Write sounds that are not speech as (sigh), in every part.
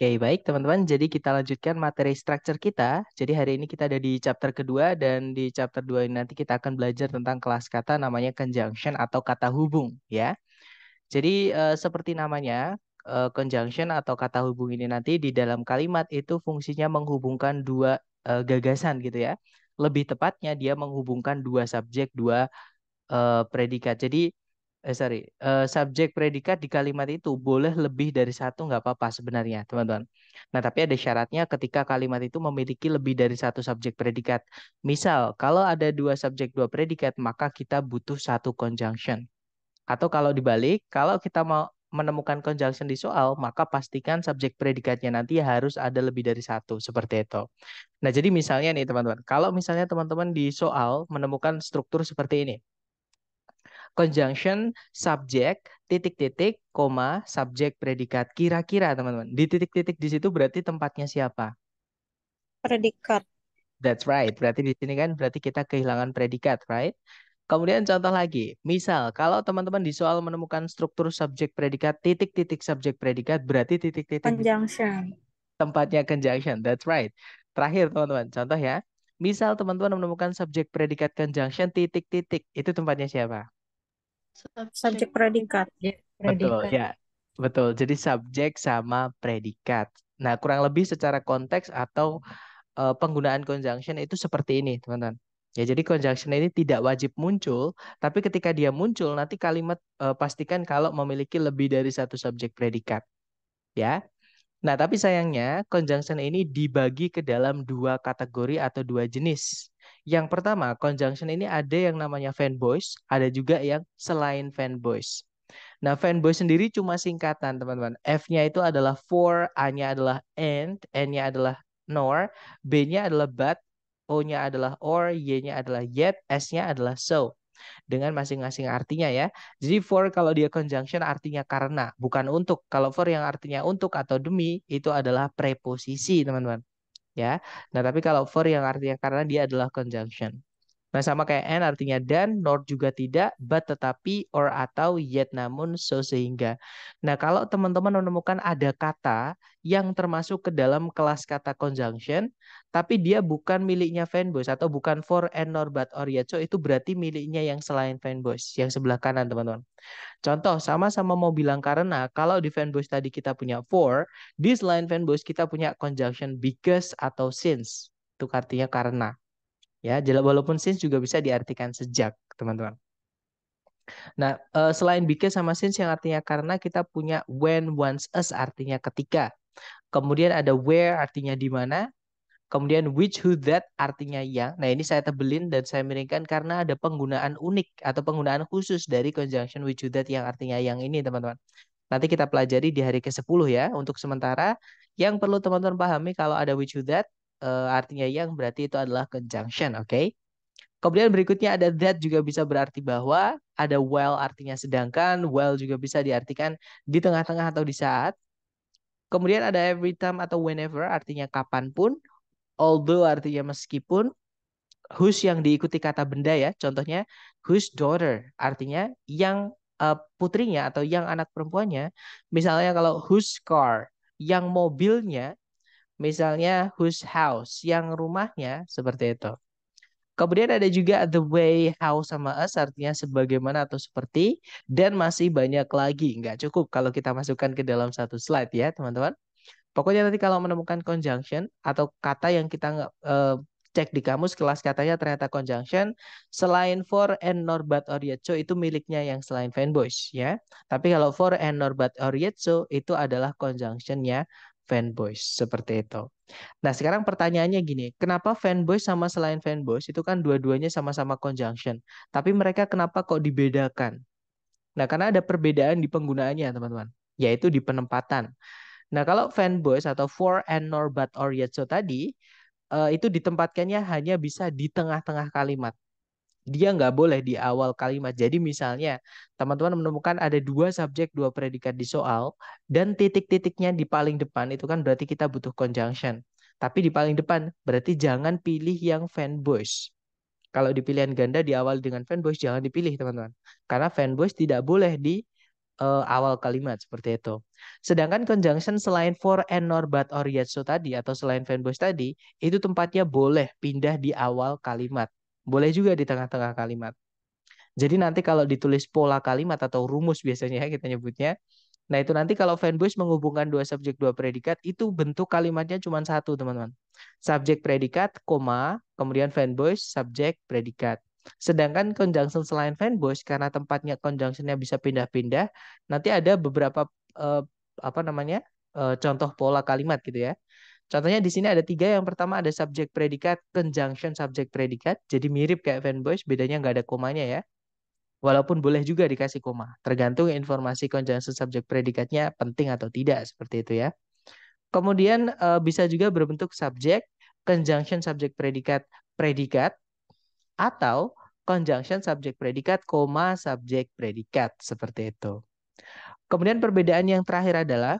Oke, baik teman-teman. Jadi kita lanjutkan materi structure kita. Jadi hari ini kita ada di chapter kedua dan di chapter dua ini nanti kita akan belajar tentang kelas kata namanya conjunction atau kata hubung ya. Jadi eh, seperti namanya eh, conjunction atau kata hubung ini nanti di dalam kalimat itu fungsinya menghubungkan dua eh, gagasan gitu ya. Lebih tepatnya dia menghubungkan dua subjek, dua eh, predikat. Jadi eh sorry, eh, subjek predikat di kalimat itu boleh lebih dari satu nggak apa-apa sebenarnya, teman-teman. Nah, tapi ada syaratnya ketika kalimat itu memiliki lebih dari satu subjek predikat. Misal, kalau ada dua subjek dua predikat, maka kita butuh satu conjunction. Atau kalau dibalik, kalau kita mau menemukan conjunction di soal, maka pastikan subjek predikatnya nanti harus ada lebih dari satu, seperti itu. Nah, jadi misalnya nih teman-teman, kalau misalnya teman-teman di soal menemukan struktur seperti ini, conjunction subjek titik-titik koma subjek predikat kira-kira teman-teman di titik-titik di situ berarti tempatnya siapa predikat that's right berarti di sini kan berarti kita kehilangan predikat right Kemudian contoh lagi, misal kalau teman-teman di soal menemukan struktur subjek predikat, titik-titik subjek predikat berarti titik-titik conjunction. Tempatnya conjunction, that's right. Terakhir teman-teman, contoh ya. Misal teman-teman menemukan subjek predikat conjunction titik-titik, itu tempatnya siapa? subjek predikat. Betul, ya. Betul. Jadi subjek sama predikat. Nah, kurang lebih secara konteks atau uh, penggunaan conjunction itu seperti ini, teman-teman. Ya, jadi conjunction ini tidak wajib muncul, tapi ketika dia muncul nanti kalimat uh, pastikan kalau memiliki lebih dari satu subjek predikat. Ya. Nah, tapi sayangnya conjunction ini dibagi ke dalam dua kategori atau dua jenis. Yang pertama, conjunction ini ada yang namanya fanboys, ada juga yang selain fanboys. Nah, fanboys sendiri cuma singkatan, teman-teman. F-nya itu adalah for, A-nya adalah and, N-nya adalah nor, B-nya adalah but, O-nya adalah or, Y-nya adalah yet, S-nya adalah so. Dengan masing-masing artinya ya. Jadi for kalau dia conjunction artinya karena, bukan untuk. Kalau for yang artinya untuk atau demi, itu adalah preposisi, teman-teman ya. Nah, tapi kalau for yang artinya karena dia adalah conjunction. Nah, sama kayak and artinya dan, nor juga tidak, but tetapi, or atau, yet namun, so sehingga. Nah, kalau teman-teman menemukan ada kata yang termasuk ke dalam kelas kata conjunction, tapi dia bukan miliknya fanboys atau bukan for and nor but or yet, so itu berarti miliknya yang selain fanboys, yang sebelah kanan teman-teman. Contoh, sama-sama mau bilang karena, kalau di fanboys tadi kita punya for, di selain fanboys kita punya conjunction because atau since. Itu artinya karena. Ya, jelas walaupun since juga bisa diartikan sejak, teman-teman. Nah, eh, selain because sama since yang artinya karena kita punya when, once, as artinya ketika. Kemudian ada where artinya di mana. Kemudian which, who, that artinya yang. Nah, ini saya tebelin dan saya miringkan karena ada penggunaan unik atau penggunaan khusus dari conjunction which, who, that yang artinya yang ini, teman-teman. Nanti kita pelajari di hari ke-10 ya. Untuk sementara, yang perlu teman-teman pahami kalau ada which, who, that, uh, artinya yang berarti itu adalah conjunction, oke? Okay? Kemudian berikutnya ada that juga bisa berarti bahwa, ada while artinya sedangkan, while juga bisa diartikan di tengah-tengah atau di saat. Kemudian ada every time atau whenever artinya kapanpun, although artinya meskipun, whose yang diikuti kata benda ya, contohnya whose daughter artinya yang uh, putrinya atau yang anak perempuannya. Misalnya kalau whose car, yang mobilnya Misalnya whose house, yang rumahnya seperti itu. Kemudian ada juga the way how sama us artinya sebagaimana atau seperti dan masih banyak lagi. Nggak cukup kalau kita masukkan ke dalam satu slide ya teman-teman. Pokoknya nanti kalau menemukan conjunction atau kata yang kita nggak eh, cek di kamus kelas katanya ternyata conjunction selain for and nor but or yet so itu miliknya yang selain fanboys ya. Tapi kalau for and nor but or yet so itu adalah conjunctionnya fanboys seperti itu. Nah, sekarang pertanyaannya gini, kenapa fanboys sama selain fanboys itu kan dua-duanya sama-sama conjunction, tapi mereka kenapa kok dibedakan? Nah, karena ada perbedaan di penggunaannya, teman-teman, yaitu di penempatan. Nah, kalau fanboys atau for and nor but or yet so tadi, eh, itu ditempatkannya hanya bisa di tengah-tengah kalimat dia nggak boleh di awal kalimat. Jadi misalnya teman-teman menemukan ada dua subjek, dua predikat di soal, dan titik-titiknya di paling depan itu kan berarti kita butuh conjunction. Tapi di paling depan berarti jangan pilih yang fanboys. Kalau di pilihan ganda di awal dengan fanboys jangan dipilih teman-teman. Karena fanboys tidak boleh di uh, awal kalimat seperti itu. Sedangkan conjunction selain for and nor but or yet so tadi atau selain fanboys tadi itu tempatnya boleh pindah di awal kalimat. Boleh juga di tengah-tengah kalimat. Jadi nanti kalau ditulis pola kalimat atau rumus biasanya ya kita nyebutnya, Nah itu nanti kalau fanbase menghubungkan dua subjek dua predikat itu bentuk kalimatnya cuma satu teman-teman. Subjek predikat, koma, kemudian fanbase, subjek predikat. Sedangkan conjunction selain fanbase karena tempatnya conjunctionnya bisa pindah-pindah, nanti ada beberapa eh, apa namanya eh, contoh pola kalimat gitu ya. Contohnya di sini ada tiga. Yang pertama ada subjek predikat, conjunction subjek predikat. Jadi mirip kayak fanboys, bedanya nggak ada komanya ya. Walaupun boleh juga dikasih koma. Tergantung informasi conjunction subjek predikatnya penting atau tidak, seperti itu ya. Kemudian eh, bisa juga berbentuk subjek, conjunction subjek predikat, predikat, atau conjunction subjek predikat, koma subjek predikat, seperti itu. Kemudian perbedaan yang terakhir adalah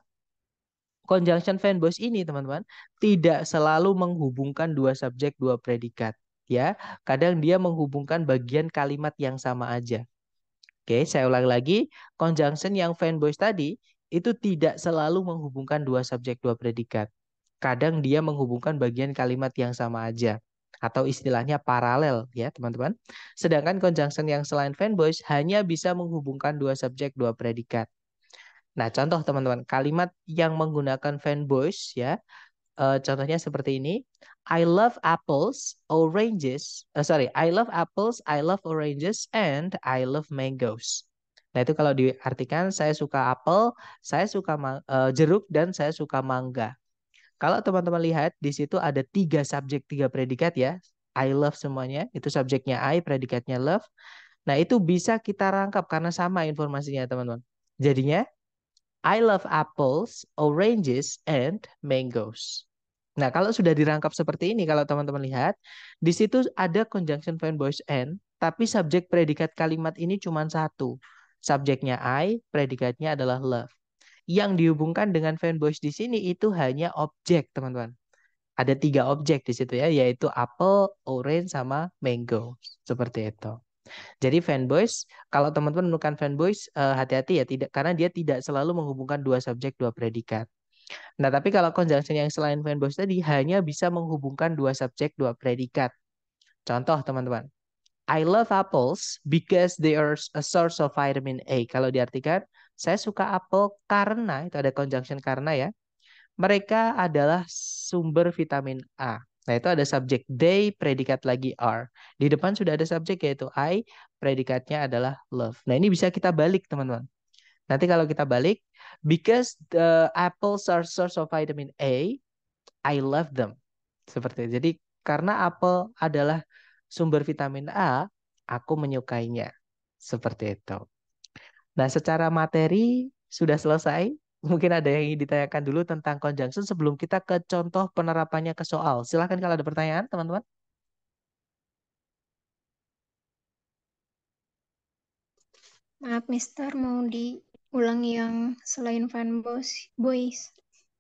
Conjunction fanboys ini, teman-teman, tidak selalu menghubungkan dua subjek, dua predikat, ya. Kadang dia menghubungkan bagian kalimat yang sama aja. Oke, saya ulang lagi, conjunction yang fanboys tadi itu tidak selalu menghubungkan dua subjek, dua predikat. Kadang dia menghubungkan bagian kalimat yang sama aja atau istilahnya paralel ya teman-teman. Sedangkan conjunction yang selain fanboys hanya bisa menghubungkan dua subjek dua predikat. Nah, contoh teman-teman, kalimat yang menggunakan fanboys ya. Uh, contohnya seperti ini. I love apples, oranges. Uh, sorry, I love apples, I love oranges, and I love mangoes. Nah, itu kalau diartikan saya suka apel, saya suka uh, jeruk, dan saya suka mangga. Kalau teman-teman lihat, di situ ada tiga subjek, tiga predikat ya. I love semuanya, itu subjeknya I, predikatnya love. Nah, itu bisa kita rangkap karena sama informasinya, teman-teman. Jadinya I love apples, oranges, and mangoes. Nah, kalau sudah dirangkap seperti ini, kalau teman-teman lihat, di situ ada conjunction point boys and, tapi subjek predikat kalimat ini cuma satu. Subjeknya I, predikatnya adalah love. Yang dihubungkan dengan fanboys di sini itu hanya objek, teman-teman. Ada tiga objek di situ ya, yaitu apple, orange, sama mango. Seperti itu. Jadi fanboys, kalau teman-teman menemukan fanboys, eh, hati-hati ya tidak karena dia tidak selalu menghubungkan dua subjek dua predikat. Nah, tapi kalau konjungsi yang selain fanboys tadi hanya bisa menghubungkan dua subjek dua predikat. Contoh teman-teman, I love apples because they are a source of vitamin A. Kalau diartikan, saya suka apel karena itu ada konjungsi karena ya. Mereka adalah sumber vitamin A. Nah, itu ada subjek they, predikat lagi are. Di depan sudah ada subjek yaitu I, predikatnya adalah love. Nah, ini bisa kita balik, teman-teman. Nanti kalau kita balik, because the apples are source of vitamin A, I love them. Seperti itu. Jadi, karena apel adalah sumber vitamin A, aku menyukainya. Seperti itu. Nah, secara materi sudah selesai mungkin ada yang ingin ditanyakan dulu tentang conjunction sebelum kita ke contoh penerapannya ke soal. Silahkan kalau ada pertanyaan, teman-teman. Maaf, Mister, mau diulang yang selain fanboys.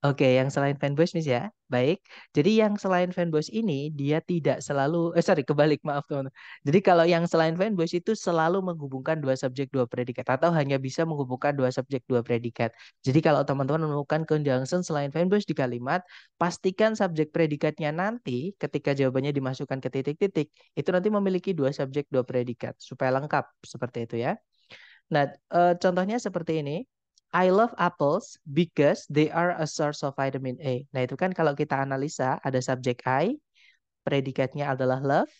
Oke, yang selain fanboys nih ya. Baik. Jadi yang selain fanboys ini dia tidak selalu eh sorry kebalik maaf teman-teman. Jadi kalau yang selain fanboys itu selalu menghubungkan dua subjek dua predikat atau hanya bisa menghubungkan dua subjek dua predikat. Jadi kalau teman-teman menemukan conjunction selain fanboys di kalimat, pastikan subjek predikatnya nanti ketika jawabannya dimasukkan ke titik-titik itu nanti memiliki dua subjek dua predikat supaya lengkap seperti itu ya. Nah, e, contohnya seperti ini. I love apples because they are a source of vitamin A. Nah, itu kan kalau kita analisa ada subjek I, predikatnya adalah love,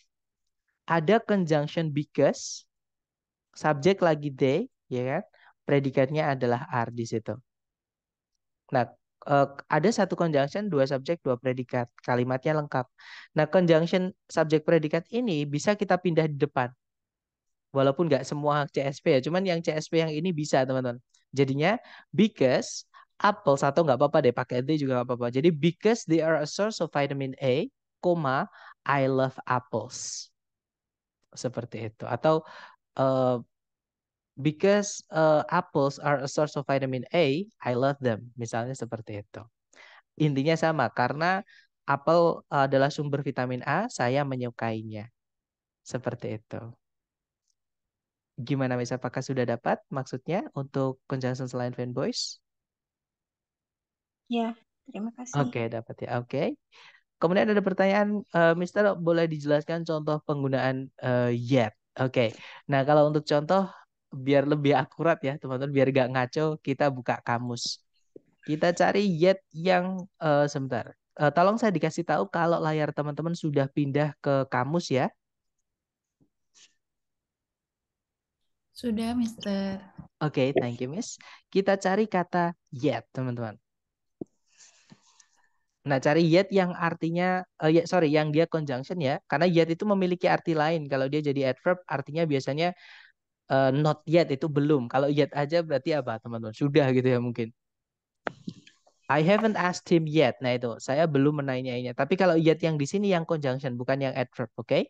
ada conjunction because, subjek lagi they, ya kan? Predikatnya adalah are di situ. Nah, eh, ada satu conjunction, dua subjek, dua predikat. Kalimatnya lengkap. Nah, conjunction subjek predikat ini bisa kita pindah di depan walaupun nggak semua CSP ya, cuman yang CSP yang ini bisa teman-teman. Jadinya because apple satu nggak apa-apa deh, pakai D juga nggak apa-apa. Jadi because they are a source of vitamin A, koma I love apples. Seperti itu. Atau uh, because uh, apples are a source of vitamin A, I love them. Misalnya seperti itu. Intinya sama karena apel adalah sumber vitamin A, saya menyukainya. Seperti itu. Gimana Miss, apakah sudah dapat maksudnya untuk penjelasan selain fanboys? Ya, terima kasih. Oke, okay, dapat ya. Oke. Okay. Kemudian ada pertanyaan, uh, eh, Mister boleh dijelaskan contoh penggunaan uh, eh, yet? Oke. Okay. Nah, kalau untuk contoh biar lebih akurat ya, teman-teman, biar gak ngaco, kita buka kamus. Kita cari yet yang uh, sebentar. Uh, tolong saya dikasih tahu kalau layar teman-teman sudah pindah ke kamus ya. Sudah, Mister. Oke, okay, thank you, Miss. Kita cari kata yet, teman-teman. Nah, cari yet yang artinya, uh, eh, yet, ya, sorry, yang dia conjunction ya. Karena yet itu memiliki arti lain. Kalau dia jadi adverb, artinya biasanya uh, not yet, itu belum. Kalau yet aja berarti apa, teman-teman? Sudah gitu ya mungkin. I haven't asked him yet. Nah, itu. Saya belum menanyainya. Tapi kalau yet yang di sini yang conjunction, bukan yang adverb, oke? Okay?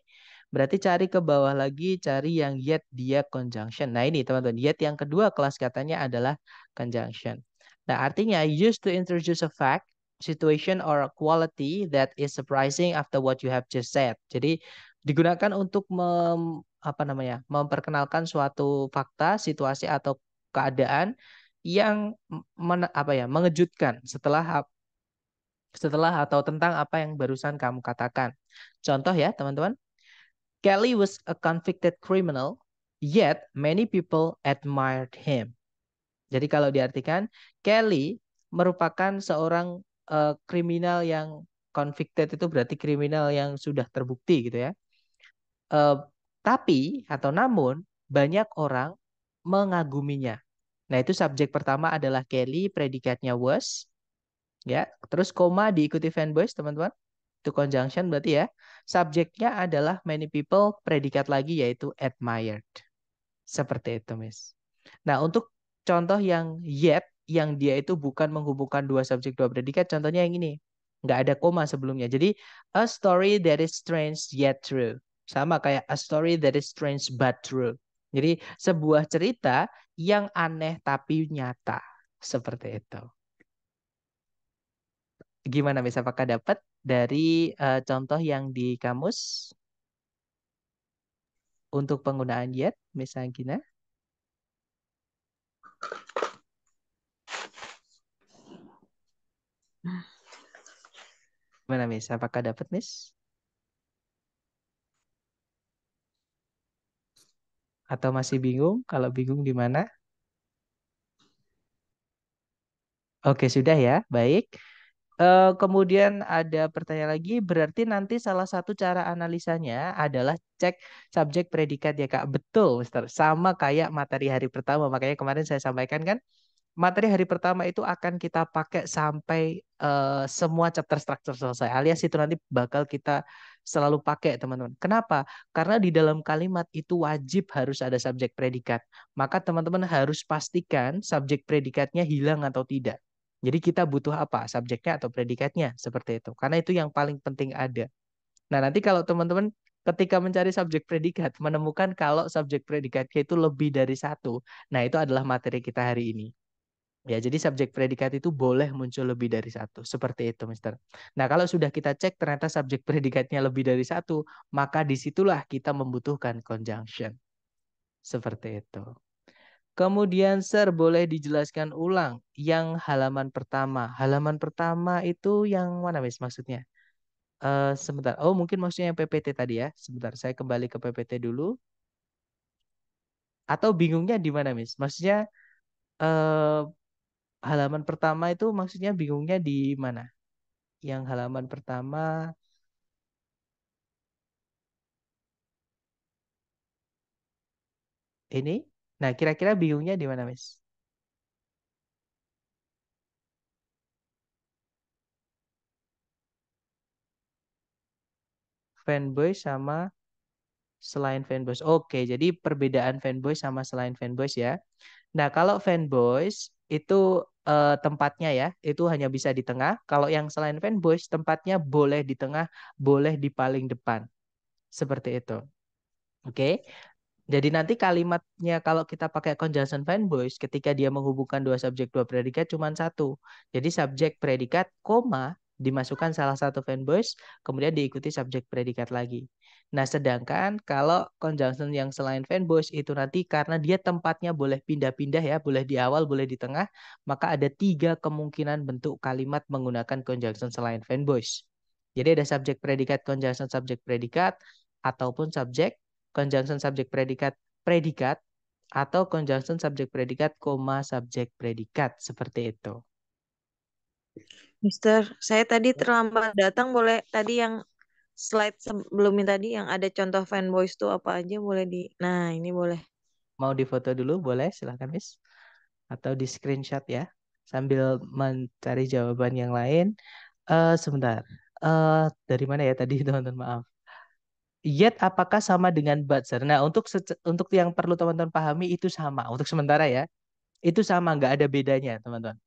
Berarti cari ke bawah lagi, cari yang yet dia conjunction. Nah ini teman-teman, yet yang kedua kelas katanya adalah conjunction. Nah artinya used to introduce a fact, situation or a quality that is surprising after what you have just said. Jadi digunakan untuk mem, apa namanya memperkenalkan suatu fakta, situasi atau keadaan yang men, apa ya mengejutkan setelah setelah atau tentang apa yang barusan kamu katakan. Contoh ya teman-teman, Kelly was a convicted criminal, yet many people admired him. Jadi kalau diartikan, Kelly merupakan seorang uh, kriminal yang convicted itu berarti kriminal yang sudah terbukti gitu ya. Uh, tapi atau namun banyak orang mengaguminya. Nah, itu subjek pertama adalah Kelly, predikatnya was. Ya, terus koma diikuti fanboys, teman-teman to conjunction berarti ya. Subjeknya adalah many people, predikat lagi yaitu admired. Seperti itu, Miss. Nah, untuk contoh yang yet, yang dia itu bukan menghubungkan dua subjek, dua predikat, contohnya yang ini. Nggak ada koma sebelumnya. Jadi, a story that is strange yet true. Sama kayak a story that is strange but true. Jadi, sebuah cerita yang aneh tapi nyata. Seperti itu. Gimana, Miss? Apakah dapat? dari uh, contoh yang di kamus untuk penggunaan yet, misalnya Gina. Gimana Miss? Apakah dapat Miss? Atau masih bingung? Kalau bingung di mana? Oke, sudah ya. Baik. Uh, kemudian ada pertanyaan lagi, berarti nanti salah satu cara analisanya adalah cek subjek predikat ya Kak. Betul, Mister. Sama kayak materi hari pertama. Makanya kemarin saya sampaikan kan, materi hari pertama itu akan kita pakai sampai uh, semua chapter structure selesai. Alias itu nanti bakal kita selalu pakai teman-teman. Kenapa? Karena di dalam kalimat itu wajib harus ada subjek predikat. Maka teman-teman harus pastikan subjek predikatnya hilang atau tidak. Jadi kita butuh apa? Subjeknya atau predikatnya seperti itu. Karena itu yang paling penting ada. Nah, nanti kalau teman-teman ketika mencari subjek predikat menemukan kalau subjek predikatnya itu lebih dari satu, nah itu adalah materi kita hari ini. Ya, jadi subjek predikat itu boleh muncul lebih dari satu, seperti itu, Mister. Nah, kalau sudah kita cek ternyata subjek predikatnya lebih dari satu, maka disitulah kita membutuhkan conjunction. Seperti itu. Kemudian Sir boleh dijelaskan ulang yang halaman pertama. Halaman pertama itu yang mana Miss maksudnya? Uh, sebentar. Oh mungkin maksudnya yang PPT tadi ya. Sebentar saya kembali ke PPT dulu. Atau bingungnya di mana Miss? Maksudnya uh, halaman pertama itu maksudnya bingungnya di mana? Yang halaman pertama ini Nah, kira-kira bingungnya di mana, Miss? Fanboy sama selain fanboys. Oke, jadi perbedaan fanboy sama selain fanboys ya. Nah, kalau fanboys itu eh, tempatnya ya, itu hanya bisa di tengah. Kalau yang selain fanboys tempatnya boleh di tengah, boleh di paling depan. Seperti itu. Oke. Jadi nanti kalimatnya kalau kita pakai conjunction fanboys ketika dia menghubungkan dua subjek dua predikat cuma satu. Jadi subjek predikat koma dimasukkan salah satu fanboys kemudian diikuti subjek predikat lagi. Nah, sedangkan kalau conjunction yang selain fanboys itu nanti karena dia tempatnya boleh pindah-pindah ya, boleh di awal, boleh di tengah, maka ada tiga kemungkinan bentuk kalimat menggunakan conjunction selain fanboys. Jadi ada subjek predikat, conjunction subjek predikat, ataupun subjek conjunction subjek predikat predikat atau conjunction subjek predikat koma subjek predikat seperti itu. Mister, saya tadi terlambat datang boleh tadi yang slide sebelum tadi yang ada contoh fanboys itu apa aja boleh di Nah, ini boleh. Mau difoto dulu boleh, silahkan Miss. Atau di screenshot ya sambil mencari jawaban yang lain. Uh, sebentar. Uh, dari mana ya tadi teman-teman (laughs) maaf. Yet apakah sama dengan buzzer? Nah, untuk untuk yang perlu teman-teman pahami itu sama. Untuk sementara ya, itu sama nggak ada bedanya teman-teman.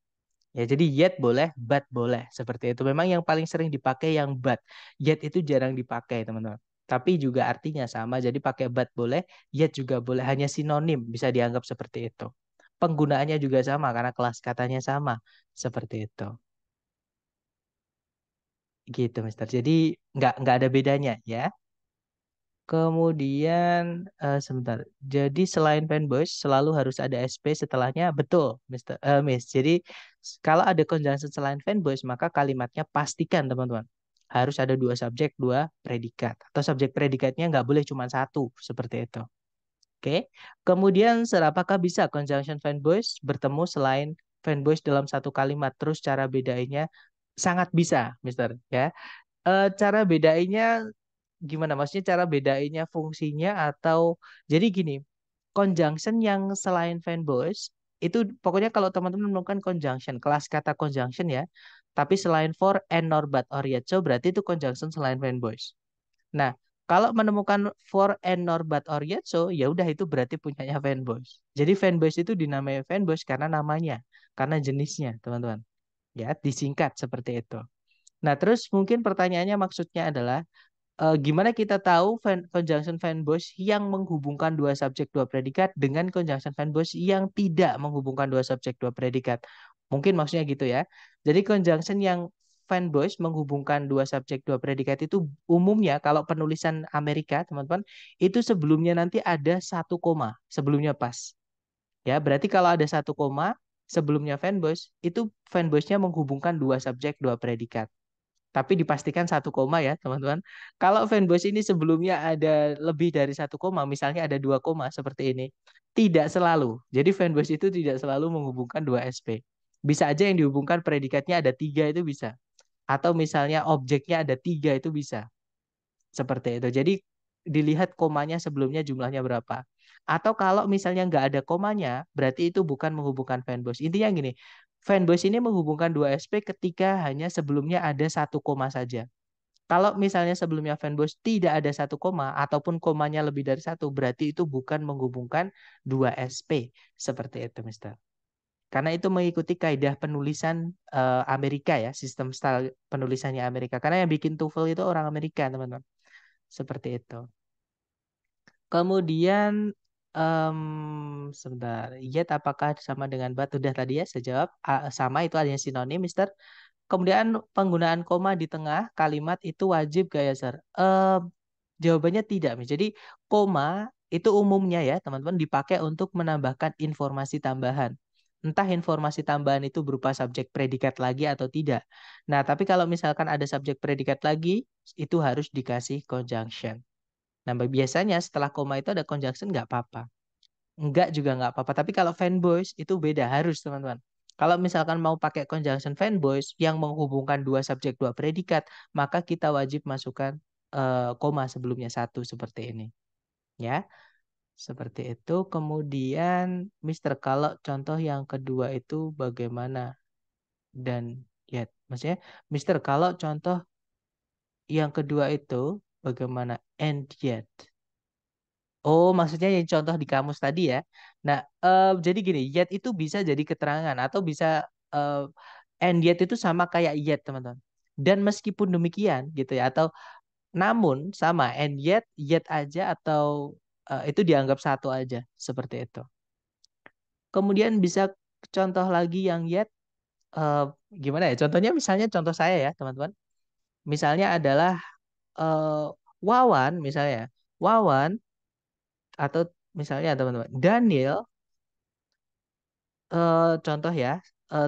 Ya jadi yet boleh, but boleh seperti itu. Memang yang paling sering dipakai yang but. Yet itu jarang dipakai teman-teman. Tapi juga artinya sama. Jadi pakai but boleh, yet juga boleh. Hanya sinonim bisa dianggap seperti itu. Penggunaannya juga sama karena kelas katanya sama seperti itu gitu Mister. Jadi nggak nggak ada bedanya ya. Kemudian uh, sebentar. Jadi selain fanboys selalu harus ada SP setelahnya. Betul, mister Uh, Miss. Jadi kalau ada conjunction selain fanboys maka kalimatnya pastikan teman-teman harus ada dua subjek, dua predikat. Atau subjek predikatnya nggak boleh cuma satu seperti itu. Oke. Kemudian apakah bisa conjunction fanboys bertemu selain fanboys dalam satu kalimat? Terus cara bedainya sangat bisa, Mister. Ya. E, cara bedainya gimana maksudnya cara bedainnya fungsinya atau jadi gini conjunction yang selain fanboys itu pokoknya kalau teman-teman menemukan conjunction kelas kata conjunction ya tapi selain for and nor but or yet so berarti itu conjunction selain fanboys nah kalau menemukan for and nor but or yet so ya udah itu berarti punyanya fanboys jadi fanboys itu dinamai fanboys karena namanya karena jenisnya teman-teman ya disingkat seperti itu nah terus mungkin pertanyaannya maksudnya adalah uh, gimana kita tahu fan, conjunction verbose yang menghubungkan dua subjek dua predikat dengan conjunction fanboys yang tidak menghubungkan dua subjek dua predikat? Mungkin maksudnya gitu ya. Jadi conjunction yang fanboys menghubungkan dua subjek dua predikat itu umumnya kalau penulisan Amerika, teman-teman, itu sebelumnya nanti ada satu koma, sebelumnya pas. Ya, berarti kalau ada satu koma sebelumnya fanboys itu fanboysnya menghubungkan dua subjek dua predikat tapi dipastikan satu koma ya teman-teman. Kalau fanbase ini sebelumnya ada lebih dari satu koma, misalnya ada dua koma seperti ini, tidak selalu. Jadi fanbase itu tidak selalu menghubungkan dua SP. Bisa aja yang dihubungkan predikatnya ada tiga itu bisa, atau misalnya objeknya ada tiga itu bisa, seperti itu. Jadi dilihat komanya sebelumnya jumlahnya berapa. Atau kalau misalnya nggak ada komanya, berarti itu bukan menghubungkan fanbase. Intinya gini, Fanboys ini menghubungkan dua sp ketika hanya sebelumnya ada satu koma saja. Kalau misalnya sebelumnya fanboys tidak ada satu koma ataupun komanya lebih dari satu, berarti itu bukan menghubungkan dua SP seperti itu, Mister. Karena itu mengikuti kaidah penulisan uh, Amerika ya, sistem style penulisannya Amerika. Karena yang bikin TOEFL itu orang Amerika, teman-teman. Seperti itu. Kemudian Um, sebentar, yet iya, apakah sama dengan but? Sudah tadi ya saya jawab, sama itu adanya sinonim Mister. Kemudian penggunaan koma di tengah kalimat itu wajib gak ya Sir? Um, jawabannya tidak Mas. Jadi koma itu umumnya ya teman-teman dipakai untuk menambahkan informasi tambahan. Entah informasi tambahan itu berupa subjek predikat lagi atau tidak. Nah, tapi kalau misalkan ada subjek predikat lagi, itu harus dikasih conjunction. Nah, biasanya setelah koma itu ada conjunction nggak apa-apa. Enggak juga nggak apa-apa. Tapi kalau fanboys itu beda harus teman-teman. Kalau misalkan mau pakai conjunction fanboys yang menghubungkan dua subjek dua predikat, maka kita wajib masukkan uh, koma sebelumnya satu seperti ini. Ya. Seperti itu. Kemudian Mister kalau contoh yang kedua itu bagaimana? Dan ya maksudnya Mister kalau contoh yang kedua itu bagaimana and yet. Oh, maksudnya yang contoh di kamus tadi ya. Nah, uh, jadi gini, yet itu bisa jadi keterangan atau bisa uh, and yet itu sama kayak yet, teman-teman. Dan meskipun demikian gitu ya atau namun sama and yet yet aja atau uh, itu dianggap satu aja seperti itu. Kemudian bisa contoh lagi yang yet uh, gimana ya? Contohnya misalnya contoh saya ya, teman-teman. Misalnya adalah uh, Wawan misalnya, Wawan atau misalnya teman-teman Daniel uh, contoh ya uh,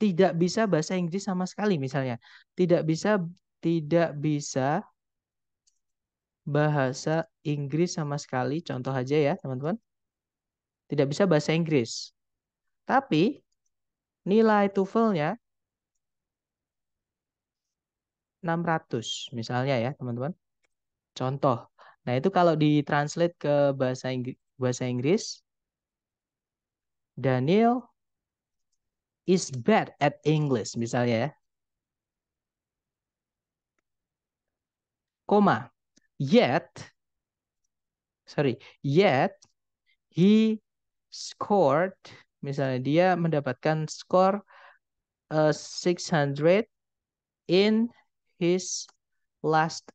tidak bisa bahasa Inggris sama sekali misalnya, tidak bisa tidak bisa bahasa Inggris sama sekali. Contoh aja ya, teman-teman. Tidak bisa bahasa Inggris. Tapi nilai TOEFL-nya 600 misalnya ya teman-teman. Contoh. Nah itu kalau ditranslate ke bahasa Inggris, bahasa Inggris Daniel is bad at English misalnya ya. Koma. Yet sorry, yet he scored misalnya dia mendapatkan skor uh, eh, 600 in his last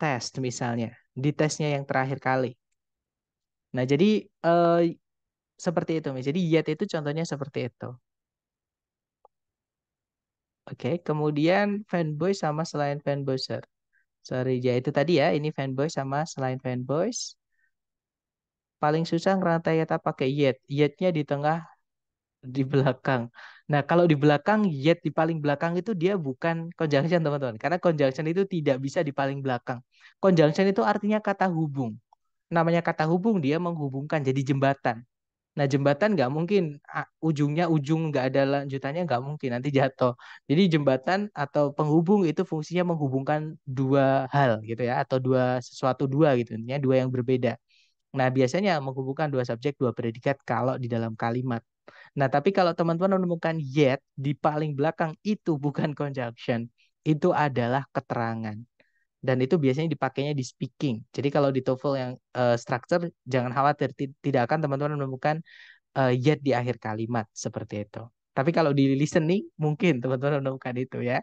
test misalnya, di tesnya yang terakhir kali. Nah, jadi uh, seperti itu. Jadi yet itu contohnya seperti itu. Oke, okay. kemudian fanboy sama selain fanboyser. Sorry, ya itu tadi ya. Ini fanboy sama selain fanboys. Paling susah ngerantai kata pakai yet. Yetnya di tengah di belakang. Nah, kalau di belakang yet di paling belakang itu dia bukan conjunction, teman-teman. Karena conjunction itu tidak bisa di paling belakang. Conjunction itu artinya kata hubung. Namanya kata hubung dia menghubungkan jadi jembatan. Nah, jembatan nggak mungkin ujungnya ujung nggak ada lanjutannya nggak mungkin nanti jatuh. Jadi jembatan atau penghubung itu fungsinya menghubungkan dua hal gitu ya atau dua sesuatu dua gitu ya, dua yang berbeda. Nah, biasanya menghubungkan dua subjek, dua predikat kalau di dalam kalimat. Nah, tapi kalau teman-teman menemukan yet di paling belakang itu bukan (laughs) conjunction, itu adalah keterangan. Dan itu biasanya dipakainya di speaking. Jadi kalau di TOEFL yang uh, structure, jangan khawatir, tidak akan teman-teman menemukan uh, yet di akhir kalimat seperti itu. Tapi kalau di listening, mungkin teman-teman menemukan itu ya.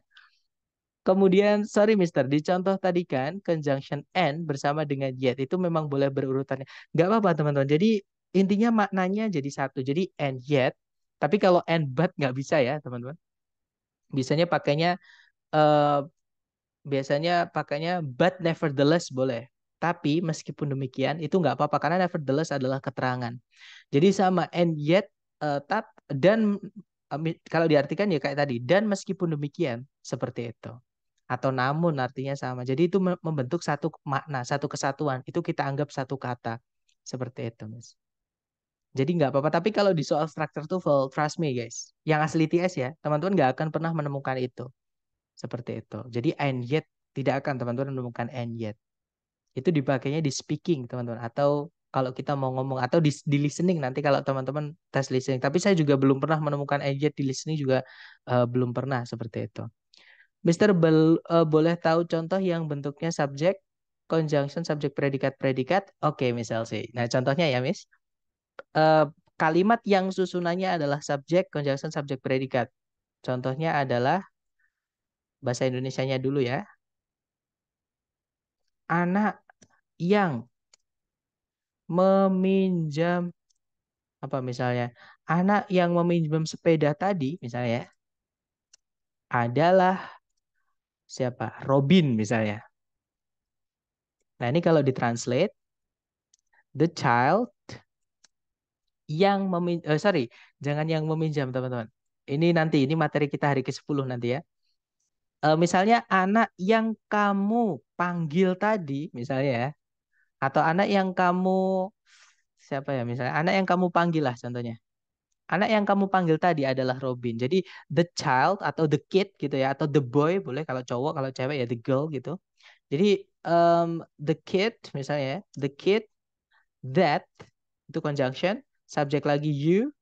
Kemudian, sorry mister, di contoh tadi kan, conjunction and bersama dengan yet itu memang boleh berurutannya. Nggak apa-apa teman-teman. Jadi intinya maknanya jadi satu. Jadi and yet, tapi kalau and but nggak bisa ya teman-teman. Biasanya pakainya uh, biasanya pakainya but nevertheless boleh. Tapi meskipun demikian itu nggak apa-apa karena nevertheless adalah keterangan. Jadi sama and yet uh, tap, dan uh, kalau diartikan ya kayak tadi dan meskipun demikian seperti itu atau namun artinya sama. Jadi itu membentuk satu makna, satu kesatuan. Itu kita anggap satu kata. Seperti itu, Miss. Jadi nggak apa-apa. Tapi kalau di soal structure full trust me guys, yang asli TS ya, teman-teman nggak akan pernah menemukan itu. Seperti itu. Jadi and yet, tidak akan teman-teman menemukan and yet. Itu dipakainya di speaking teman-teman. Atau kalau kita mau ngomong. Atau di, di listening nanti kalau teman-teman tes listening. Tapi saya juga belum pernah menemukan and yet di listening juga uh, belum pernah seperti itu. Mister Bel, uh, boleh tahu contoh yang bentuknya subjek, conjunction, subjek, predikat, predikat? Oke, okay, misal sih. Nah, contohnya ya, Miss. Eh, kalimat yang susunannya adalah subjek, conjunction, subjek, predikat. Contohnya adalah bahasa Indonesia-nya dulu ya. Anak yang meminjam apa misalnya anak yang meminjam sepeda tadi misalnya ya, adalah siapa Robin misalnya. Nah ini kalau ditranslate the child yang memin eh, sorry, jangan yang meminjam teman-teman. Ini nanti, ini materi kita hari ke-10 nanti ya. uh, misalnya anak yang kamu panggil tadi, misalnya ya, atau anak yang kamu siapa ya misalnya anak yang kamu panggil lah contohnya anak yang kamu panggil tadi adalah Robin jadi the child atau the kid gitu ya atau the boy boleh kalau cowok kalau cewek ya the girl gitu jadi um, the kid misalnya ya, the kid that itu conjunction subjek lagi you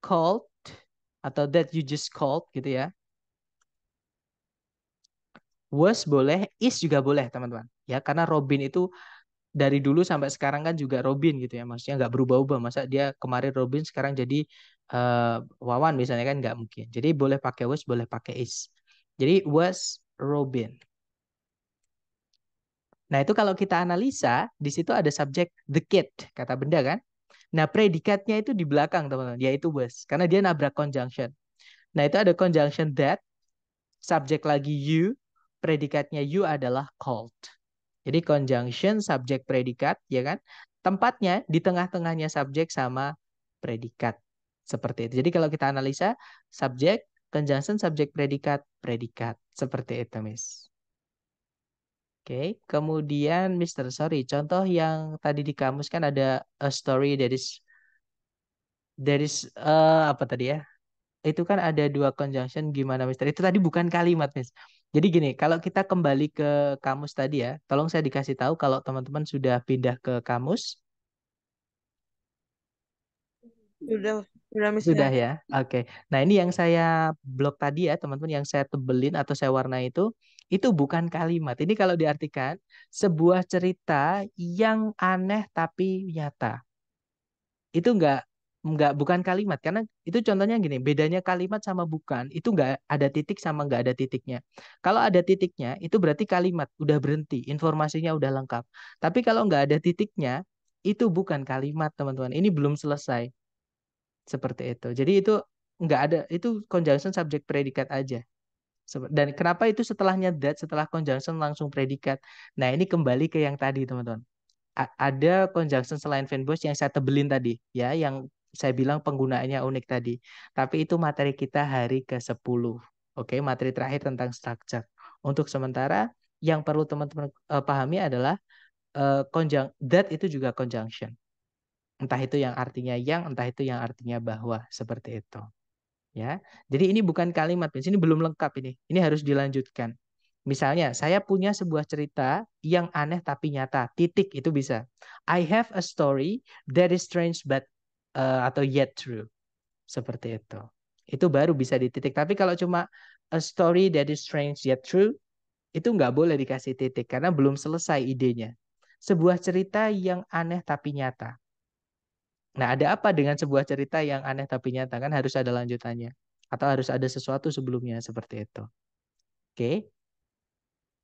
called atau that you just called gitu ya. Was boleh, is juga boleh teman-teman. Ya karena Robin itu dari dulu sampai sekarang kan juga Robin gitu ya maksudnya nggak berubah-ubah masa dia kemarin Robin sekarang jadi uh, Wawan misalnya kan nggak mungkin jadi boleh pakai was boleh pakai is jadi was Robin nah itu kalau kita analisa di situ ada subjek the kid kata benda kan Nah, predikatnya itu di belakang, teman-teman, yaitu was. Karena dia nabrak conjunction. Nah, itu ada conjunction that, subjek lagi you, predikatnya you adalah called. Jadi conjunction, subjek, predikat, ya kan? Tempatnya di tengah-tengahnya subjek sama predikat. Seperti itu. Jadi kalau kita analisa, subjek, conjunction, subjek, predikat, predikat. Seperti itu, Miss. Oke, kemudian Mr. Sorry, contoh yang tadi di kamus kan ada a story that is that is uh, apa tadi ya? Itu kan ada dua conjunction gimana Mister? Itu tadi bukan kalimat, Miss. Jadi gini, kalau kita kembali ke kamus tadi ya, tolong saya dikasih tahu kalau teman-teman sudah pindah ke kamus. Sudah, sudah Miss. Sudah ya. ya? Oke. Nah, ini yang saya blok tadi ya, teman-teman yang saya tebelin atau saya warna itu itu bukan kalimat. Ini kalau diartikan sebuah cerita yang aneh tapi nyata. Itu enggak enggak bukan kalimat karena itu contohnya gini bedanya kalimat sama bukan itu enggak ada titik sama enggak ada titiknya kalau ada titiknya itu berarti kalimat udah berhenti informasinya udah lengkap tapi kalau enggak ada titiknya itu bukan kalimat teman-teman ini belum selesai seperti itu jadi itu enggak ada itu conjunction subject predikat aja dan kenapa itu setelahnya that, setelah conjunction langsung predikat. Nah ini kembali ke yang tadi teman-teman. Ada conjunction selain fanbase yang saya tebelin tadi, ya, yang saya bilang penggunaannya unik tadi. Tapi itu materi kita hari ke-10. Oke, materi terakhir tentang structure. Untuk sementara, yang perlu teman-teman uh, pahami adalah uh, that itu juga conjunction. Entah itu yang artinya yang, entah itu yang artinya bahwa, seperti itu ya. Jadi ini bukan kalimat, ini belum lengkap ini. Ini harus dilanjutkan. Misalnya, saya punya sebuah cerita yang aneh tapi nyata. Titik itu bisa. I have a story that is strange but uh, atau yet true. Seperti itu. Itu baru bisa dititik. Tapi kalau cuma a story that is strange yet true, itu nggak boleh dikasih titik karena belum selesai idenya. Sebuah cerita yang aneh tapi nyata. Nah, ada apa dengan sebuah cerita yang aneh tapi nyata? Kan harus ada lanjutannya. Atau harus ada sesuatu sebelumnya seperti itu. Oke.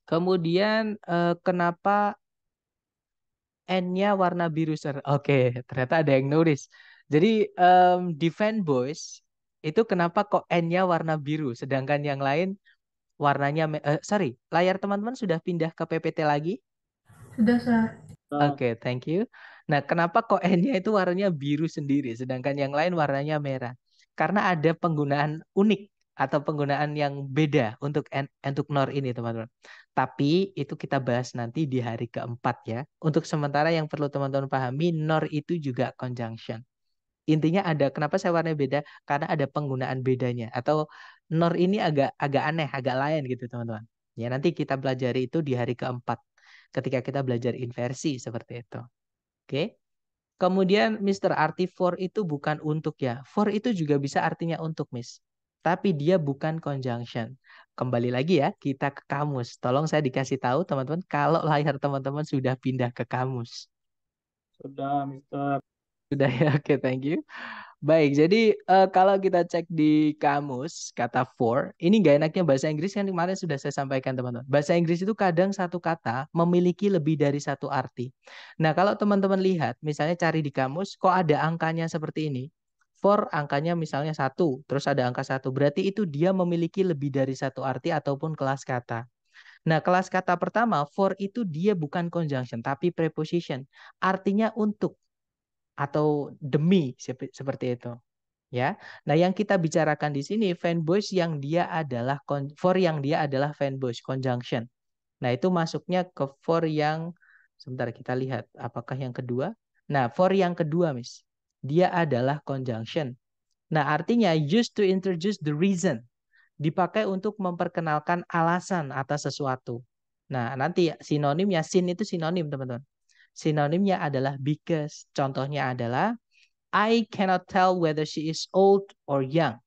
Kemudian eh, kenapa N-nya warna biru? sir? Oke, ternyata ada yang nulis. Jadi um, di fanboys itu kenapa kok N-nya warna biru sedangkan yang lain warnanya uh, sorry, layar teman-teman sudah pindah ke PPT lagi? Sudah, Sir. Oke, okay, thank you. Nah, kenapa kok N-nya itu warnanya biru sendiri, sedangkan yang lain warnanya merah? Karena ada penggunaan unik atau penggunaan yang beda untuk N untuk NOR ini, teman-teman. Tapi itu kita bahas nanti di hari keempat ya. Untuk sementara yang perlu teman-teman pahami, NOR itu juga conjunction. Intinya ada kenapa saya warnanya beda karena ada penggunaan bedanya atau NOR ini agak agak aneh, agak lain gitu, teman-teman. Ya, nanti kita belajar itu di hari keempat ketika kita belajar inversi seperti itu. Oke. Kemudian Mr. Arti for itu bukan untuk ya. For itu juga bisa artinya untuk, Miss. Tapi dia bukan conjunction. Kembali lagi ya, kita ke kamus. Tolong saya dikasih tahu teman-teman kalau layar teman-teman sudah pindah ke kamus. Sudah, Mister. Sudah ya, oke, okay, thank you. Baik, jadi uh, kalau kita cek di kamus kata for, ini nggak enaknya bahasa Inggris kan kemarin sudah saya sampaikan teman-teman. Bahasa Inggris itu kadang satu kata memiliki lebih dari satu arti. Nah kalau teman-teman lihat, misalnya cari di kamus, kok ada angkanya seperti ini? for angkanya misalnya satu, terus ada angka satu, berarti itu dia memiliki lebih dari satu arti ataupun kelas kata. Nah, kelas kata pertama, for itu dia bukan conjunction, tapi preposition. Artinya untuk atau demi seperti itu ya. Nah, yang kita bicarakan di sini fanboys yang dia adalah for yang dia adalah fanboys conjunction. Nah, itu masuknya ke for yang sebentar kita lihat apakah yang kedua. Nah, for yang kedua, Miss. Dia adalah conjunction. Nah, artinya used to introduce the reason. Dipakai untuk memperkenalkan alasan atas sesuatu. Nah, nanti sinonimnya sin itu sinonim, teman-teman. Sinonimnya adalah because. Contohnya adalah I cannot tell whether she is old or young.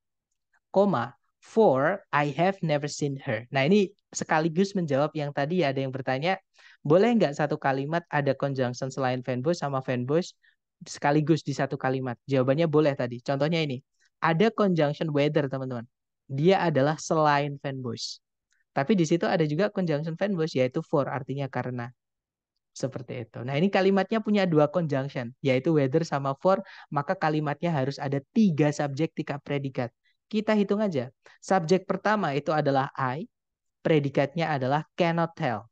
Koma, for I have never seen her. Nah ini sekaligus menjawab yang tadi ada yang bertanya, boleh nggak satu kalimat ada conjunction selain fanboy sama fanboys sekaligus di satu kalimat? Jawabannya boleh tadi. Contohnya ini, ada conjunction weather teman-teman. Dia adalah selain fanboys. Tapi di situ ada juga conjunction fanboys yaitu for artinya karena seperti itu. Nah, ini kalimatnya punya dua conjunction, yaitu whether sama for, maka kalimatnya harus ada tiga subjek, tiga predikat. Kita hitung aja. Subjek pertama itu adalah I, predikatnya adalah cannot tell.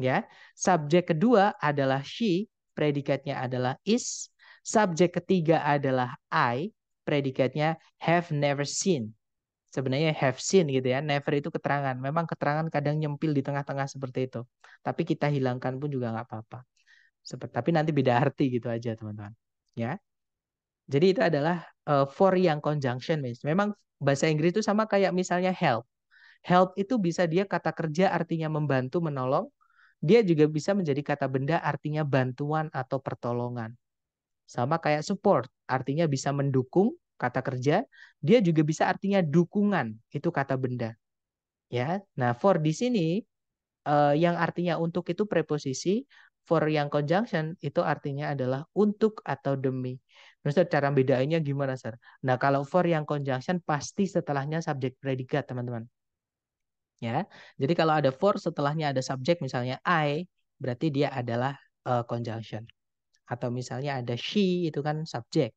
Ya. Subjek kedua adalah she, predikatnya adalah is. Subjek ketiga adalah I, predikatnya have never seen sebenarnya have seen gitu ya. Never itu keterangan. Memang keterangan kadang nyempil di tengah-tengah seperti itu. Tapi kita hilangkan pun juga nggak apa-apa. Seperti, tapi nanti beda arti gitu aja teman-teman. Ya. Jadi itu adalah uh, for yang conjunction. Miss. Memang bahasa Inggris itu sama kayak misalnya help. Help itu bisa dia kata kerja artinya membantu, menolong. Dia juga bisa menjadi kata benda artinya bantuan atau pertolongan. Sama kayak support, artinya bisa mendukung, kata kerja, dia juga bisa artinya dukungan, itu kata benda. Ya. Nah, for di sini uh, yang artinya untuk itu preposisi, for yang conjunction itu artinya adalah untuk atau demi. Terus cara bedainnya gimana, Sir? Nah, kalau for yang conjunction pasti setelahnya subjek predikat, teman-teman. Ya. Jadi kalau ada for setelahnya ada subjek misalnya I, berarti dia adalah uh, conjunction. Atau misalnya ada she itu kan subjek.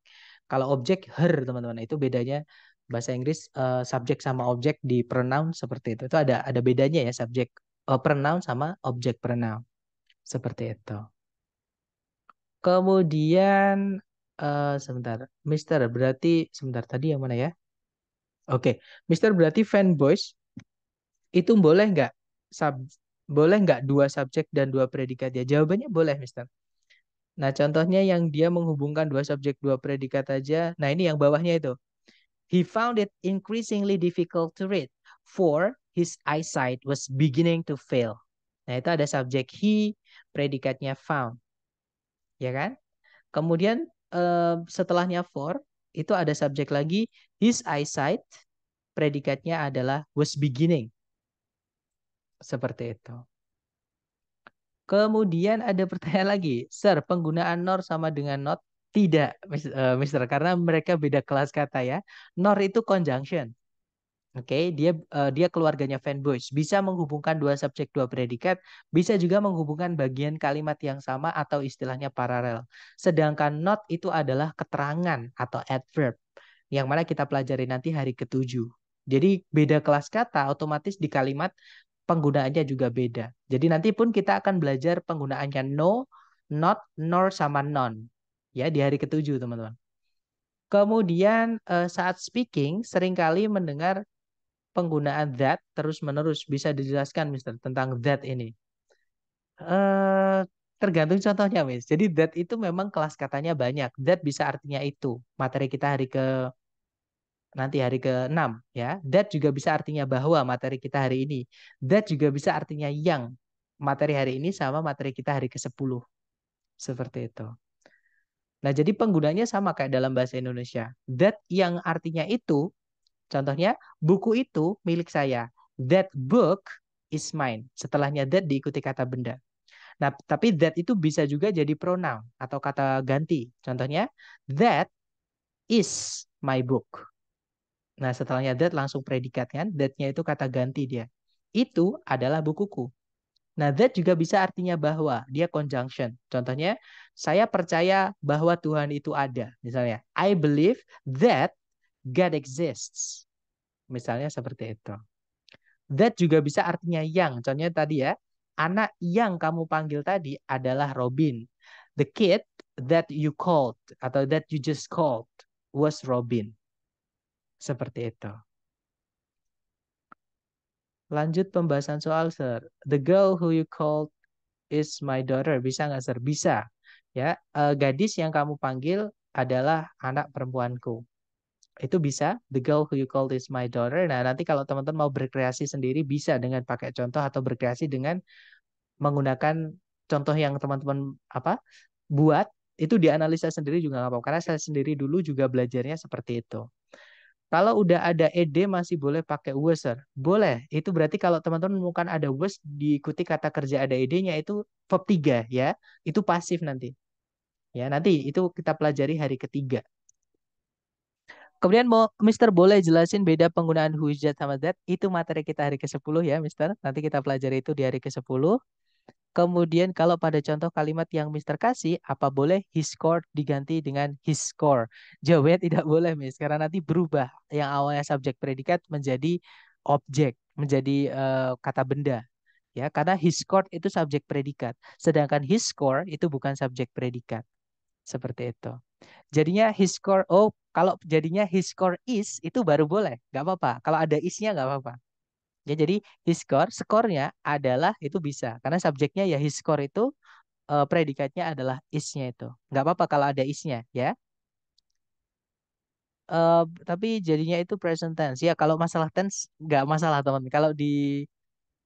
Kalau objek her teman-teman itu bedanya bahasa Inggris uh, subjek sama objek di pronoun seperti itu. Itu ada ada bedanya ya subjek uh, pronoun sama objek pronoun. Seperti itu. Kemudian uh, sebentar, Mister berarti sebentar tadi yang mana ya? Oke, okay. Mister berarti fanboys itu boleh nggak sub boleh nggak dua subjek dan dua predikat ya? Jawabannya boleh, Mister. Nah, contohnya yang dia menghubungkan dua subjek dua predikat aja. Nah, ini yang bawahnya itu. He found it increasingly difficult to read for his eyesight was beginning to fail. Nah, itu ada subjek he, predikatnya found. Ya kan? Kemudian setelahnya for itu ada subjek lagi his eyesight, predikatnya adalah was beginning. Seperti itu. Kemudian ada pertanyaan (laughs) lagi, Sir, penggunaan nor sama dengan not? Tidak, eh, Mister, karena mereka beda kelas kata ya. Nor itu conjunction. Oke, okay, dia uh, dia keluarganya fanboys, bisa menghubungkan dua subjek dua predikat, bisa juga menghubungkan bagian kalimat yang sama atau istilahnya paralel. Sedangkan not itu adalah keterangan atau adverb yang mana kita pelajari nanti hari ketujuh. Jadi beda kelas kata otomatis di kalimat penggunaannya juga beda. Jadi nanti pun kita akan belajar penggunaannya no, not, nor sama non. Ya, di hari ketujuh, teman-teman. Kemudian eh, saat speaking seringkali mendengar penggunaan that terus-menerus. Bisa dijelaskan, Mister, tentang that ini? Eh, tergantung contohnya, Miss. Jadi that itu memang kelas katanya banyak. That bisa artinya itu. Materi kita hari ke nanti hari ke-6 ya. That juga bisa artinya bahwa materi kita hari ini. That juga bisa artinya yang materi hari ini sama materi kita hari ke-10. Seperti itu. Nah, jadi penggunanya sama kayak dalam bahasa Indonesia. That yang artinya itu, contohnya buku itu milik saya. That book is mine. Setelahnya that diikuti kata benda. Nah, tapi that itu bisa juga jadi pronoun atau kata ganti. Contohnya, that is my book. Nah, setelahnya that langsung predikat kan. That-nya itu kata ganti dia. Itu adalah bukuku. Nah, that juga bisa artinya bahwa. Dia conjunction. Contohnya, saya percaya bahwa Tuhan itu ada. Misalnya, I believe that God exists. Misalnya seperti itu. That juga bisa artinya yang. Contohnya tadi ya, anak yang kamu panggil tadi adalah Robin. The kid that you called atau that you just called was Robin. Seperti itu. Lanjut pembahasan soal, Sir. The girl who you called is my daughter. Bisa nggak, Sir? Bisa. Ya, uh, gadis yang kamu panggil adalah anak perempuanku. Itu bisa. The girl who you called is my daughter. Nah, nanti kalau teman-teman mau berkreasi sendiri bisa dengan pakai contoh atau berkreasi dengan menggunakan contoh yang teman-teman apa buat itu dianalisa sendiri juga nggak apa-apa karena saya sendiri dulu juga belajarnya seperti itu. Kalau udah ada ed masih boleh pakai user Boleh. Itu berarti kalau teman-teman menemukan ada was diikuti kata kerja ada ed-nya itu verb 3 ya. Itu pasif nanti. Ya, nanti itu kita pelajari hari ketiga. Kemudian mau Mister boleh jelasin beda penggunaan hujat sama zat Itu materi kita hari ke-10 ya, Mister. Nanti kita pelajari itu di hari ke-10. Kemudian kalau pada contoh kalimat yang Mister kasih, apa boleh his score diganti dengan his score? Jawabnya (laughs) tidak boleh, Miss, karena nanti berubah. Yang awalnya subjek predikat menjadi objek, menjadi uh, kata benda. Ya, karena his score itu subjek predikat, sedangkan his score itu bukan subjek predikat. Seperti itu. Jadinya his score, oh kalau jadinya his score is itu baru boleh, nggak apa-apa. Kalau ada isnya nggak apa-apa. Ya, jadi his score, skornya adalah itu bisa. Karena subjeknya ya his score itu uh, predikatnya adalah is itu. Nggak apa-apa kalau ada is ya. Uh, tapi jadinya itu present tense. Ya kalau masalah tense nggak masalah teman. Kalau di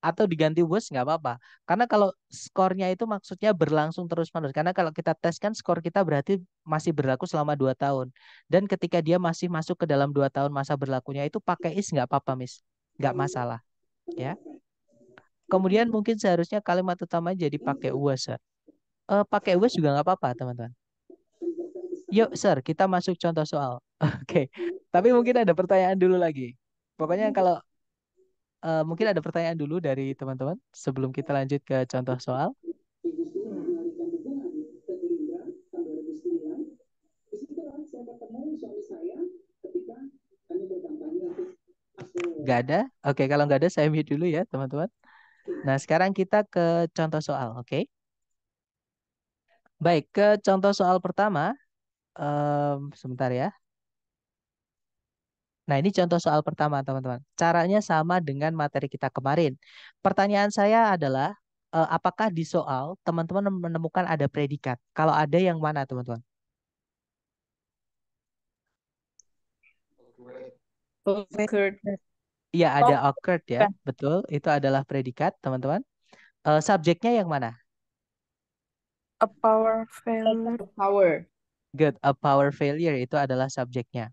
atau diganti was nggak apa-apa. Karena kalau skornya itu maksudnya berlangsung terus-menerus. Karena kalau kita tes kan skor kita berarti masih berlaku selama dua tahun. Dan ketika dia masih masuk ke dalam dua tahun masa berlakunya itu pakai is nggak apa-apa, mis Nggak hmm. masalah ya. Kemudian mungkin seharusnya kalimat utama jadi pakai was. Uh, pakai was juga nggak apa-apa, teman-teman. Yuk, sir, kita masuk contoh soal. (laughs) Oke. okay. Tapi mungkin ada pertanyaan dulu lagi. Pokoknya kalau uh, mungkin ada pertanyaan dulu dari teman-teman sebelum kita lanjut ke contoh soal. saya ketika gak ada? Oke, kalau nggak ada saya mute dulu ya, teman-teman. Nah, sekarang kita ke contoh soal, oke? Baik, ke contoh soal pertama. Um, sebentar ya. Nah, ini contoh soal pertama, teman-teman. Caranya sama dengan materi kita kemarin. Pertanyaan saya adalah, eh, apakah di soal teman-teman menemukan ada predikat? Kalau ada yang mana, teman-teman? Occurred. Iya, ada oh. occurred ya. Betul, itu adalah predikat, teman-teman. Uh, subjeknya yang mana? A power failure. power. Good, a power failure itu adalah subjeknya.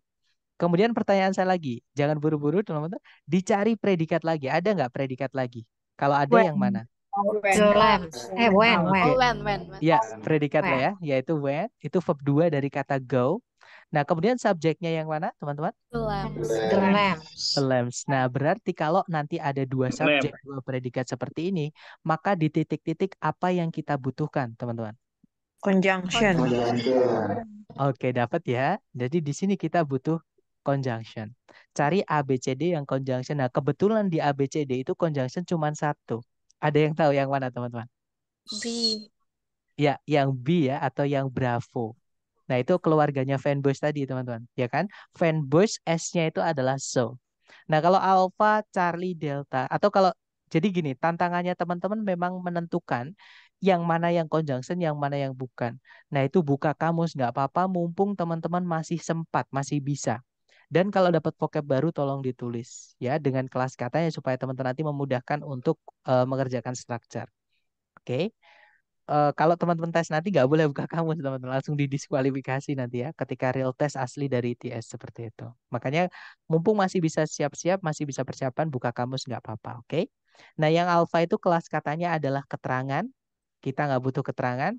Kemudian pertanyaan saya lagi, jangan buru-buru teman-teman, dicari predikat lagi. Ada nggak predikat lagi? Kalau ada when. yang mana? When. Eh, when, when. Okay. Oh, when, when, Ya, predikatnya ya, yaitu when. Itu verb 2 dari kata go. Nah, kemudian subjeknya yang mana, teman-teman? The lamps. Nah, berarti kalau nanti ada dua subjek, dua predikat seperti ini, maka di titik-titik apa yang kita butuhkan, teman-teman? Conjunction. Oke, dapat ya. Jadi di sini kita butuh conjunction. Cari ABCD yang conjunction. Nah, kebetulan di ABCD itu conjunction cuma satu. Ada yang tahu yang mana, teman-teman? B. Ya, yang B ya atau yang Bravo. Nah, itu keluarganya fanboys tadi, teman-teman. Ya kan? Fanboys S-nya itu adalah so. Nah, kalau alpha, Charlie, delta atau kalau jadi gini, tantangannya teman-teman memang menentukan yang mana yang conjunction, yang mana yang bukan. Nah, itu buka kamus nggak apa-apa mumpung teman-teman masih sempat, masih bisa. Dan kalau dapat vocab baru tolong ditulis ya dengan kelas katanya supaya teman-teman nanti memudahkan untuk uh, mengerjakan structure. Oke. Okay? uh, kalau teman-teman tes nanti nggak boleh buka kamus teman-teman langsung didiskualifikasi nanti ya ketika real test asli dari ITS seperti itu makanya mumpung masih bisa siap-siap masih bisa persiapan buka kamus nggak apa-apa oke okay? nah yang alpha itu kelas katanya adalah keterangan kita nggak butuh keterangan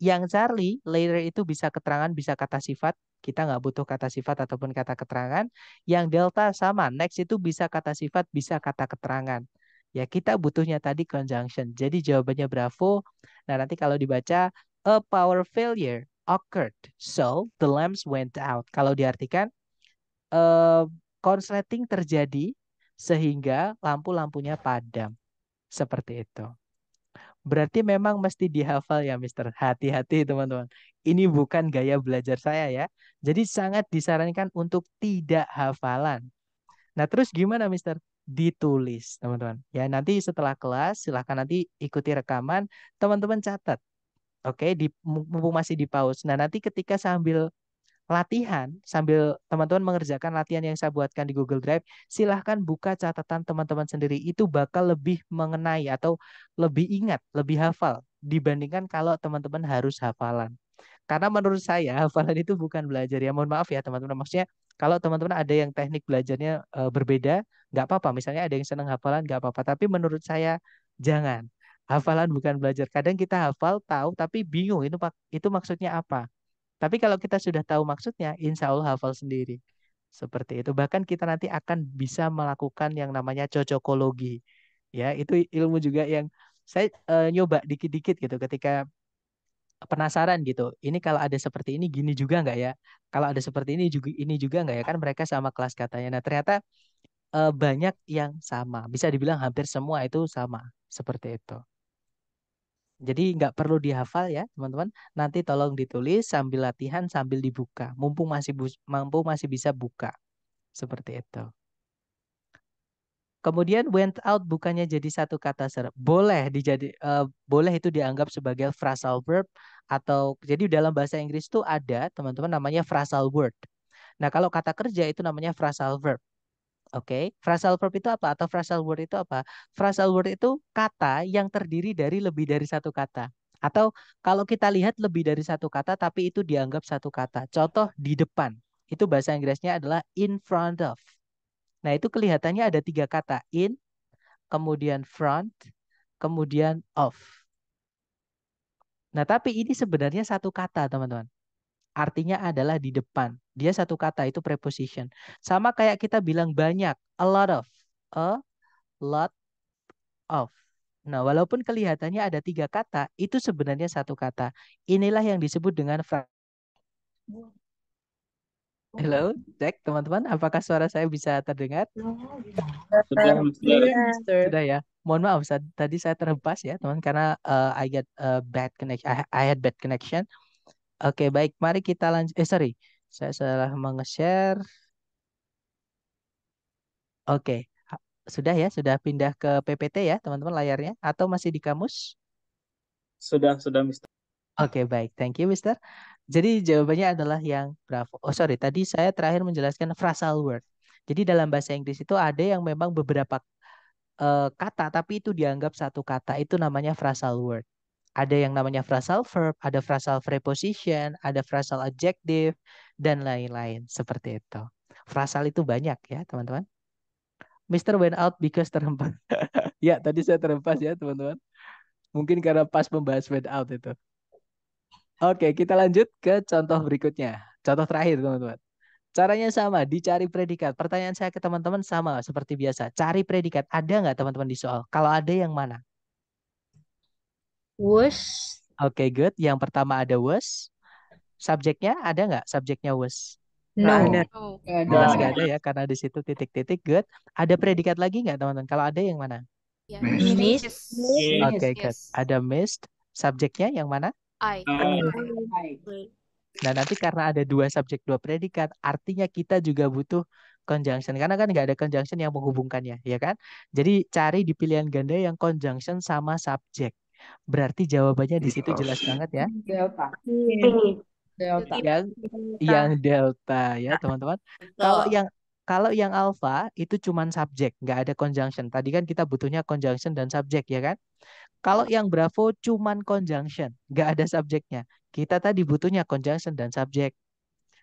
yang Charlie later itu bisa keterangan bisa kata sifat kita nggak butuh kata sifat ataupun kata keterangan yang delta sama next itu bisa kata sifat bisa kata keterangan Ya, kita butuhnya tadi conjunction. Jadi jawabannya bravo. Nah, nanti kalau dibaca a power failure occurred. So, the lamps went out. Kalau diartikan uh, konsleting terjadi sehingga lampu-lampunya padam. Seperti itu. Berarti memang mesti dihafal ya, Mister. Hati-hati teman-teman. Ini bukan gaya belajar saya ya. Jadi sangat disarankan untuk tidak hafalan. Nah, terus gimana, Mister? ditulis, teman-teman. Ya, nanti setelah kelas silahkan nanti ikuti rekaman, teman-teman catat. Oke, di mumpung masih di pause. Nah, nanti ketika sambil latihan, sambil teman-teman mengerjakan latihan yang saya buatkan di Google Drive, silahkan buka catatan teman-teman sendiri. Itu bakal lebih mengenai atau lebih ingat, lebih hafal dibandingkan kalau teman-teman harus hafalan. Karena menurut saya (laughs) hafalan itu bukan belajar ya. Mohon maaf ya teman-teman. Maksudnya kalau teman-teman ada yang teknik belajarnya e, berbeda, nggak apa-apa. Misalnya ada yang senang hafalan, nggak apa-apa. Tapi menurut saya jangan. Hafalan bukan belajar. Kadang kita hafal, tahu, tapi bingung itu itu maksudnya apa. Tapi kalau kita sudah tahu maksudnya, insya Allah hafal sendiri. Seperti itu. Bahkan kita nanti akan bisa melakukan yang namanya cocokologi. Ya, itu ilmu juga yang saya e, nyoba dikit-dikit gitu ketika penasaran gitu. Ini kalau ada seperti ini gini juga nggak ya? Kalau ada seperti ini juga ini juga nggak ya? Kan mereka sama kelas katanya. Nah ternyata eh, banyak yang sama. Bisa dibilang hampir semua itu sama seperti itu. Jadi nggak perlu dihafal ya teman-teman. Nanti tolong ditulis sambil latihan sambil dibuka. Mumpung masih mampu masih bisa buka seperti itu. Kemudian went out bukannya jadi satu kata serap. Boleh dijadi uh, boleh itu dianggap sebagai phrasal verb atau jadi dalam bahasa Inggris itu ada teman-teman namanya phrasal word. Nah, kalau kata kerja itu namanya phrasal verb. Oke, okay? phrasal verb itu apa atau phrasal word itu apa? Phrasal word itu kata yang terdiri dari lebih dari satu kata. Atau kalau kita lihat lebih dari satu kata tapi itu dianggap satu kata. Contoh di depan. Itu bahasa Inggrisnya adalah in front of. Nah, itu kelihatannya ada tiga kata. In, kemudian front, kemudian off. Nah, tapi ini sebenarnya satu kata, teman-teman. Artinya adalah di depan. Dia satu kata, itu preposition. Sama kayak kita bilang banyak, a lot of. A lot of. Nah, walaupun kelihatannya ada tiga kata, itu sebenarnya satu kata. Inilah yang disebut dengan front. Halo, cek teman-teman, apakah suara saya bisa terdengar? Ya, sudah, sudah. ya. Mohon maaf, tadi saya terhempas ya, teman, karena uh, I get a eh, bad connection. I, I had bad connection. Oke, okay, baik. Mari kita lanjut. Eh, sorry, saya salah meng-share. Oke, okay. sudah ya, sudah pindah ke PPT ya, teman-teman layarnya, atau masih di kamus? Sudah, sudah, Mister. Oke, okay, baik. Thank you, Mister. Jadi jawabannya adalah yang bravo. Oh sorry, tadi saya terakhir menjelaskan phrasal word. Jadi dalam bahasa Inggris itu ada yang memang beberapa uh, kata tapi itu dianggap satu kata itu namanya phrasal word. Ada yang namanya phrasal verb, ada phrasal preposition, ada phrasal adjective dan lain-lain seperti itu. Frasal itu banyak ya teman-teman. Mr. went out because terhempas. (laughs) ya tadi saya terhempas ya teman-teman. Mungkin karena pas membahas went out itu. Oke, kita lanjut ke contoh berikutnya. Contoh terakhir, teman-teman. Caranya sama, dicari predikat. Pertanyaan saya ke teman-teman sama seperti biasa. Cari predikat. Ada nggak teman-teman di soal? Kalau ada yang mana? Was. Oke, good. Yang pertama ada was. Subjeknya ada nggak? Subjeknya was. No. Ada. No. nggak ada ya, karena di situ titik-titik good. Ada predikat lagi nggak teman-teman? Kalau ada yang mana? Yeah. Missed. Oke, okay, good. Ada missed. Subjeknya yang mana? I. Nah nanti karena ada dua subjek dua predikat, artinya kita juga butuh conjunction karena kan nggak ada conjunction yang menghubungkannya, ya kan? Jadi cari di pilihan ganda yang conjunction sama subjek. Berarti jawabannya di situ jelas iya. banget ya. Delta. Iya. Delta. Iya. Yang yang delta ya teman-teman. Kalau yang kalau yang alfa itu cuman subjek, nggak ada conjunction. Tadi kan kita butuhnya conjunction dan subjek ya kan? Kalau yang Bravo cuman conjunction, nggak ada subjeknya. Kita tadi butuhnya conjunction dan subjek.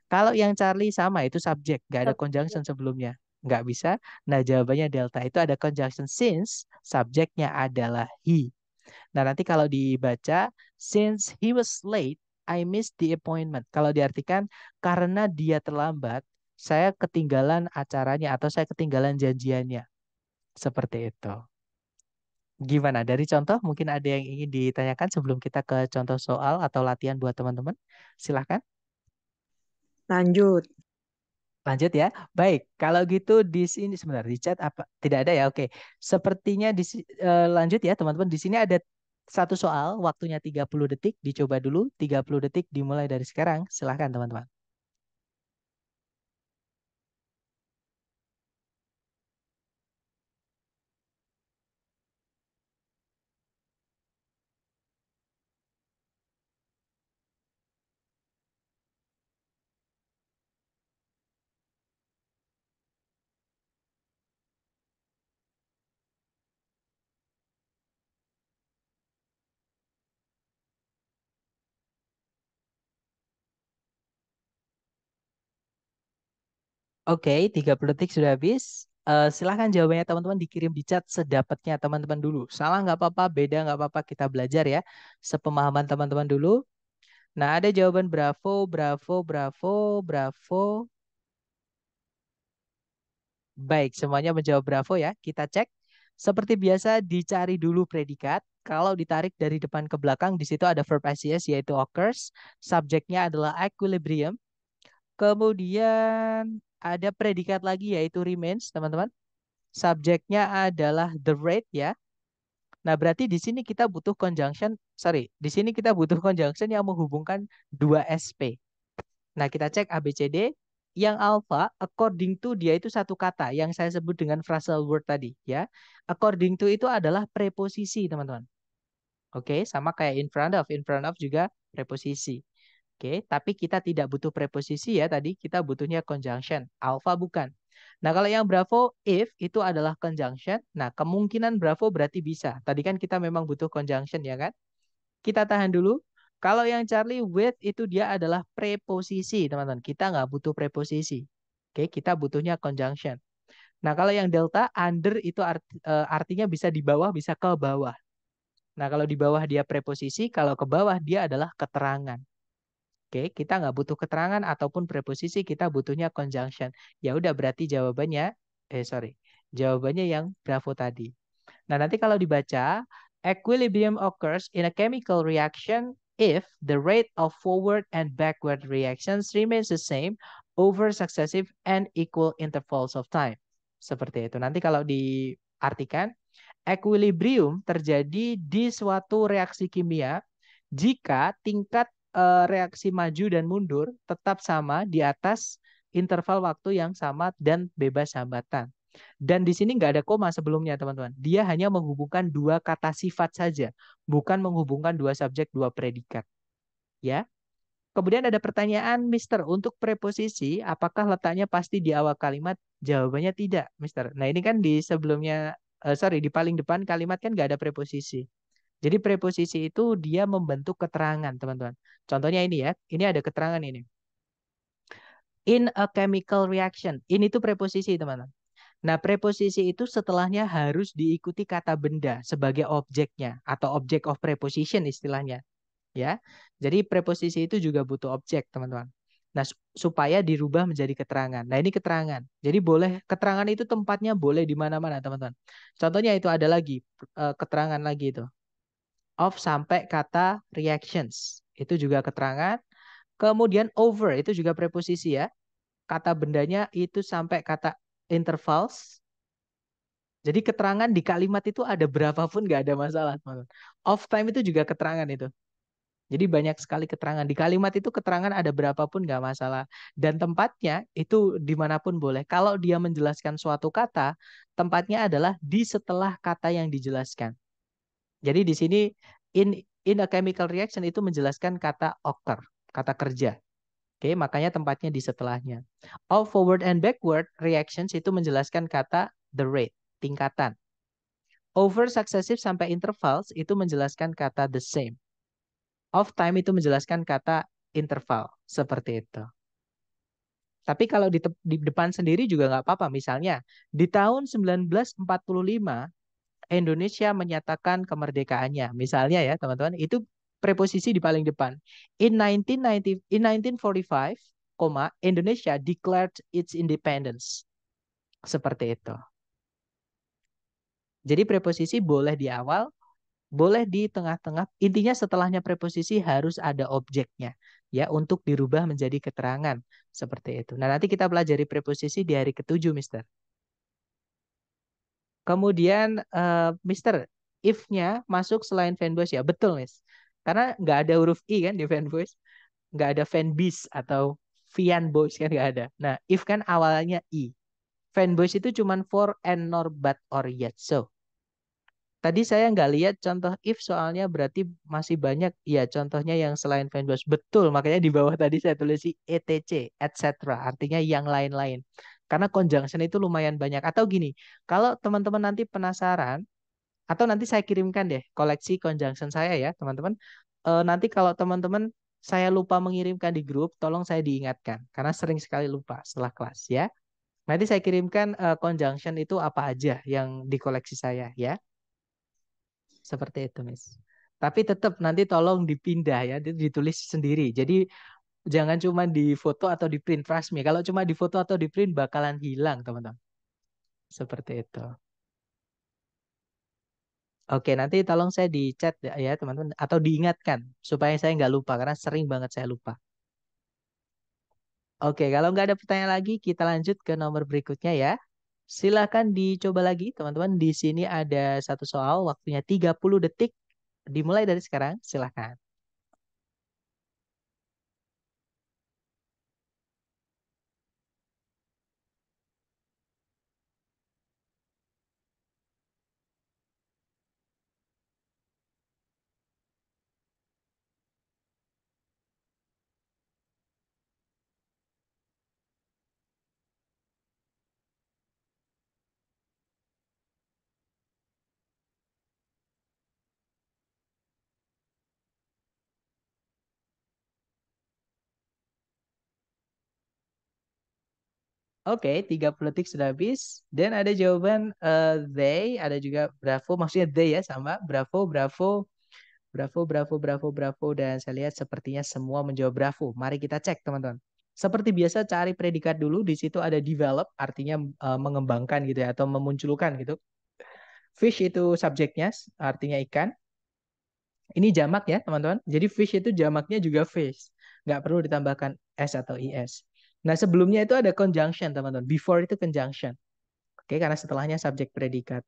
Kalau yang Charlie sama itu subjek, nggak ada conjunction sebelumnya. Nggak bisa. Nah jawabannya delta itu ada conjunction since subjeknya adalah he. Nah nanti kalau dibaca since he was late, I missed the appointment. Kalau diartikan karena dia terlambat, saya ketinggalan acaranya atau saya ketinggalan janjiannya. Seperti itu. Gimana? Dari contoh mungkin ada yang ingin ditanyakan sebelum kita ke contoh soal atau latihan buat teman-teman? Silahkan. Lanjut. Lanjut ya. Baik, kalau gitu di sini sebenarnya di chat apa tidak ada ya. Oke. Sepertinya di eh, lanjut ya teman-teman. Di sini ada satu soal waktunya 30 detik. Dicoba dulu 30 detik dimulai dari sekarang. Silahkan teman-teman. Oke, 30 detik sudah habis. Uh, silahkan jawabannya teman-teman dikirim di chat sedapatnya teman-teman dulu. Salah nggak apa-apa, beda nggak apa-apa, kita belajar ya. Sepemahaman teman-teman dulu. Nah, ada jawaban bravo, bravo, bravo, bravo. Baik, semuanya menjawab bravo ya. Kita cek. Seperti biasa, dicari dulu predikat. Kalau ditarik dari depan ke belakang, di situ ada verb SES yaitu occurs. Subjeknya adalah equilibrium Kemudian ada predikat lagi yaitu remains, teman-teman. Subjeknya adalah the rate ya. Nah, berarti di sini kita butuh conjunction, sorry, di sini kita butuh conjunction yang menghubungkan dua SP. Nah, kita cek ABCD. Yang alpha, according to dia itu satu kata yang saya sebut dengan phrasal word tadi. ya. According to itu adalah preposisi, teman-teman. Oke, sama kayak in front of. In front of juga preposisi. Oke, tapi kita tidak butuh preposisi ya tadi, kita butuhnya conjunction. Alpha bukan. Nah, kalau yang bravo if itu adalah conjunction. Nah, kemungkinan bravo berarti bisa. Tadi kan kita memang butuh conjunction ya kan? Kita tahan dulu. Kalau yang Charlie with itu dia adalah preposisi, teman-teman. Kita nggak butuh preposisi. Oke, kita butuhnya conjunction. Nah, kalau yang delta under itu art, eh, artinya bisa di bawah, bisa ke bawah. Nah, kalau di bawah dia preposisi, kalau ke bawah dia adalah keterangan. Oke, kita nggak butuh keterangan ataupun preposisi, kita butuhnya conjunction. Ya udah berarti jawabannya, eh sorry, jawabannya yang Bravo tadi. Nah nanti kalau dibaca, equilibrium occurs in a chemical reaction if the rate of forward and backward reactions remains the same over successive and equal intervals of time. Seperti itu. Nanti kalau diartikan, equilibrium terjadi di suatu reaksi kimia jika tingkat uh, reaksi maju dan mundur tetap sama di atas interval waktu yang sama dan bebas hambatan. Dan di sini nggak ada koma sebelumnya, teman-teman. Dia hanya menghubungkan dua kata sifat saja, bukan menghubungkan dua subjek, dua predikat. Ya. Kemudian ada pertanyaan, Mister, untuk preposisi, apakah letaknya pasti di awal kalimat? Jawabannya tidak, Mister. Nah, ini kan di sebelumnya, uh, sorry, di paling depan kalimat kan nggak ada preposisi. Jadi preposisi itu dia membentuk keterangan, teman-teman. Contohnya ini ya. Ini ada keterangan ini. In a chemical reaction. Ini tuh preposisi, teman-teman. Nah, preposisi itu setelahnya harus diikuti kata benda sebagai objeknya atau object of preposition istilahnya. Ya. Jadi preposisi itu juga butuh objek, teman-teman. Nah, supaya dirubah menjadi keterangan. Nah, ini keterangan. Jadi boleh keterangan itu tempatnya boleh di mana-mana, teman-teman. Contohnya itu ada lagi eh, keterangan lagi itu of sampai kata reactions. Itu juga keterangan. Kemudian over itu juga preposisi ya. Kata bendanya itu sampai kata intervals. Jadi keterangan di kalimat itu ada berapa pun nggak ada masalah. Of time itu juga keterangan itu. Jadi banyak sekali keterangan. Di kalimat itu keterangan ada berapa pun nggak masalah. Dan tempatnya itu dimanapun boleh. Kalau dia menjelaskan suatu kata, tempatnya adalah di setelah kata yang dijelaskan. Jadi di sini in in a chemical reaction itu menjelaskan kata occur, kata kerja. Oke, okay, makanya tempatnya di setelahnya. All forward and backward reactions itu menjelaskan kata the rate, tingkatan. Over successive sampai intervals itu menjelaskan kata the same. Of time itu menjelaskan kata interval, seperti itu. Tapi kalau di, di depan sendiri juga nggak apa-apa. Misalnya, di tahun 1945 Indonesia menyatakan kemerdekaannya. Misalnya ya teman-teman, itu preposisi di paling depan. In 1990 in 1945, Indonesia declared its independence. Seperti itu. Jadi preposisi boleh di awal, boleh di tengah-tengah. Intinya setelahnya preposisi harus ada objeknya ya untuk dirubah menjadi keterangan seperti itu. Nah, nanti kita pelajari preposisi di hari ketujuh, Mister. Kemudian uh, Mister if-nya masuk selain fanbase ya betul Miss. Karena nggak ada huruf i kan di fanbase, nggak ada fanbase atau fanboys kan nggak ada. Nah if kan awalnya i. Fanboys itu cuma for and nor but or yet so. Tadi saya nggak lihat contoh if soalnya berarti masih banyak ya contohnya yang selain fanbase. Betul, makanya di bawah tadi saya tulis si etc, etc. Artinya yang lain-lain. Karena conjunction itu lumayan banyak. Atau gini, kalau teman-teman nanti penasaran, atau nanti saya kirimkan deh koleksi conjunction saya ya, teman-teman. E, nanti kalau teman-teman saya lupa mengirimkan di grup, tolong saya diingatkan. Karena sering sekali lupa setelah kelas ya. Nanti saya kirimkan e, conjunction itu apa aja yang di koleksi saya ya. Seperti itu, Miss. Tapi tetap nanti tolong dipindah ya, ditulis sendiri. Jadi jangan cuma di foto atau di print trust kalau cuma di foto atau di print bakalan hilang teman-teman seperti itu Oke, nanti tolong saya di chat ya teman-teman atau diingatkan supaya saya nggak lupa karena sering banget saya lupa. Oke, kalau nggak ada pertanyaan lagi kita lanjut ke nomor berikutnya ya. Silahkan dicoba lagi teman-teman. Di sini ada satu soal waktunya 30 detik. Dimulai dari sekarang, silahkan. Oke, okay, 30 detik sudah habis. Dan ada jawaban uh, they, ada juga bravo, maksudnya they ya sama bravo, bravo, bravo, bravo, bravo, bravo. Dan saya lihat sepertinya semua menjawab bravo. Mari kita cek teman-teman. Seperti biasa cari predikat dulu, di situ ada develop, artinya uh, mengembangkan gitu ya, atau memunculkan gitu. Fish itu subjeknya, artinya ikan. Ini jamak ya teman-teman. Jadi fish itu jamaknya juga fish. Nggak perlu ditambahkan S atau IS. Nah, sebelumnya itu ada conjunction, teman-teman. Before itu conjunction. Oke, karena setelahnya subjek predikat.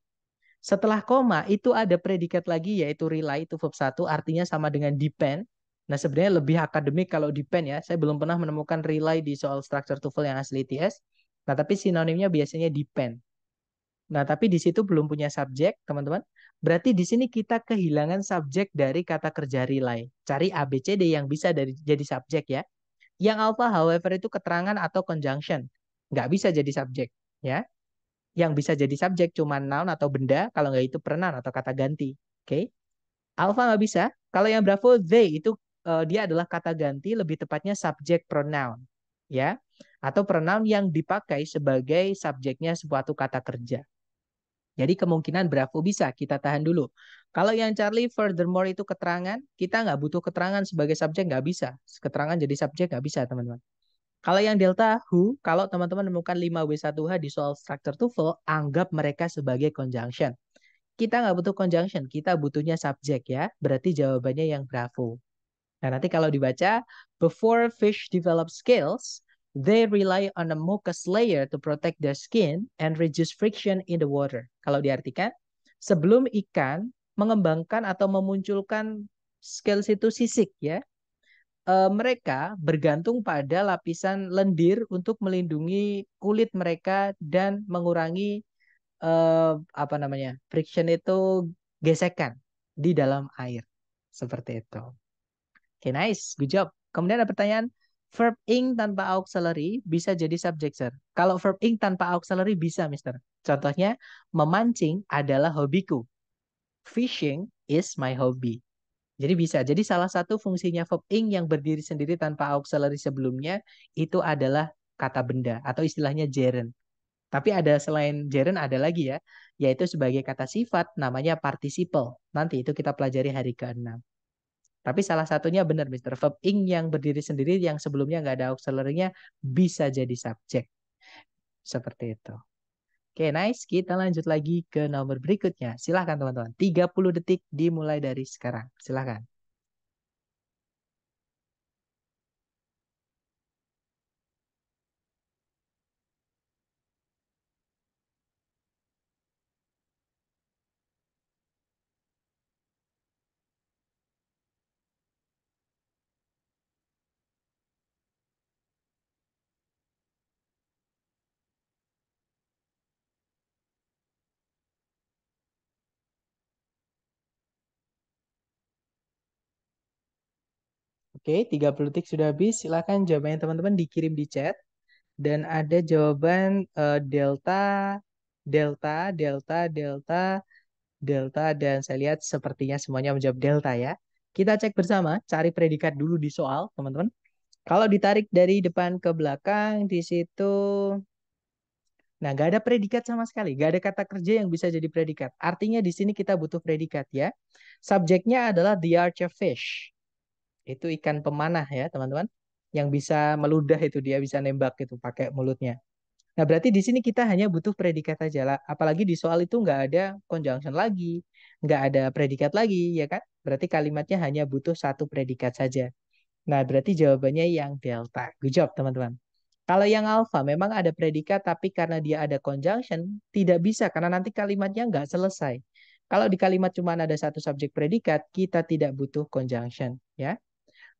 Setelah koma itu ada predikat lagi yaitu rely itu verb 1 artinya sama dengan depend. Nah, sebenarnya lebih akademik kalau depend ya. Saya belum pernah menemukan rely di soal structure TOEFL yang asli ITS. Nah, tapi sinonimnya biasanya depend. Nah, tapi di situ belum punya subjek, teman-teman. Berarti di sini kita kehilangan subjek dari kata kerja rely. Cari ABCD yang bisa dari jadi subjek ya. Yang alpha however itu keterangan atau conjunction. Nggak bisa jadi subjek. ya. Yang bisa jadi subjek cuma noun atau benda, kalau nggak itu pernah atau kata ganti. Oke. Okay? Alpha nggak bisa. Kalau yang bravo, they itu uh, dia adalah kata ganti, lebih tepatnya subjek pronoun. ya Atau pronoun yang dipakai sebagai subjeknya suatu kata kerja. Jadi kemungkinan bravo bisa, kita tahan dulu. Kalau yang Charlie furthermore itu keterangan, kita nggak butuh keterangan sebagai subjek nggak bisa. Keterangan jadi subjek nggak bisa teman-teman. Kalau yang delta who, kalau teman-teman menemukan 5W1H di soal structure full, anggap mereka sebagai conjunction. Kita nggak butuh conjunction, kita butuhnya subjek ya. Berarti jawabannya yang bravo. Nah nanti kalau dibaca, before fish develop scales, they rely on a mucus layer to protect their skin and reduce friction in the water. Kalau diartikan, sebelum ikan mengembangkan atau memunculkan skill situ sisik ya. E, mereka bergantung pada lapisan lendir untuk melindungi kulit mereka dan mengurangi e, apa namanya friction itu gesekan di dalam air seperti itu. Oke okay, nice, good job. Kemudian ada pertanyaan verb ing tanpa auxiliary bisa jadi subject sir. Kalau verb ing tanpa auxiliary bisa, Mister. Contohnya, memancing adalah hobiku. Fishing is my hobby. Jadi bisa. Jadi salah satu fungsinya verb ing yang berdiri sendiri tanpa auxiliary sebelumnya itu adalah kata benda atau istilahnya gerund. Tapi ada selain gerund ada lagi ya, yaitu sebagai kata sifat namanya participle. Nanti itu kita pelajari hari ke-6. Tapi salah satunya benar Mr. Verb ing yang berdiri sendiri yang sebelumnya nggak ada auxiliary-nya bisa jadi subjek. Seperti itu. Oke, nice. Kita lanjut lagi ke nomor berikutnya. Silahkan teman-teman. 30 detik dimulai dari sekarang. Silahkan. Oke, 30 detik sudah habis. Silakan jawabannya teman-teman dikirim di chat. Dan ada jawaban uh, delta, delta, delta, delta, delta, dan saya lihat sepertinya semuanya menjawab delta ya. Kita cek bersama, cari predikat dulu di soal, teman-teman. Kalau ditarik dari depan ke belakang, di situ... Nah, nggak ada predikat sama sekali. Nggak ada kata kerja yang bisa jadi predikat. Artinya di sini kita butuh predikat ya. Subjeknya adalah the arch fish itu ikan pemanah ya teman-teman yang bisa meludah itu dia bisa nembak itu pakai mulutnya. Nah berarti di sini kita hanya butuh predikat aja lah. Apalagi di soal itu nggak ada conjunction lagi, nggak ada predikat lagi ya kan? Berarti kalimatnya hanya butuh satu predikat saja. Nah berarti jawabannya yang delta. Good job teman-teman. Kalau yang alpha memang ada predikat tapi karena dia ada conjunction tidak bisa karena nanti kalimatnya nggak selesai. Kalau di kalimat cuma ada satu subjek predikat, kita tidak butuh conjunction, ya.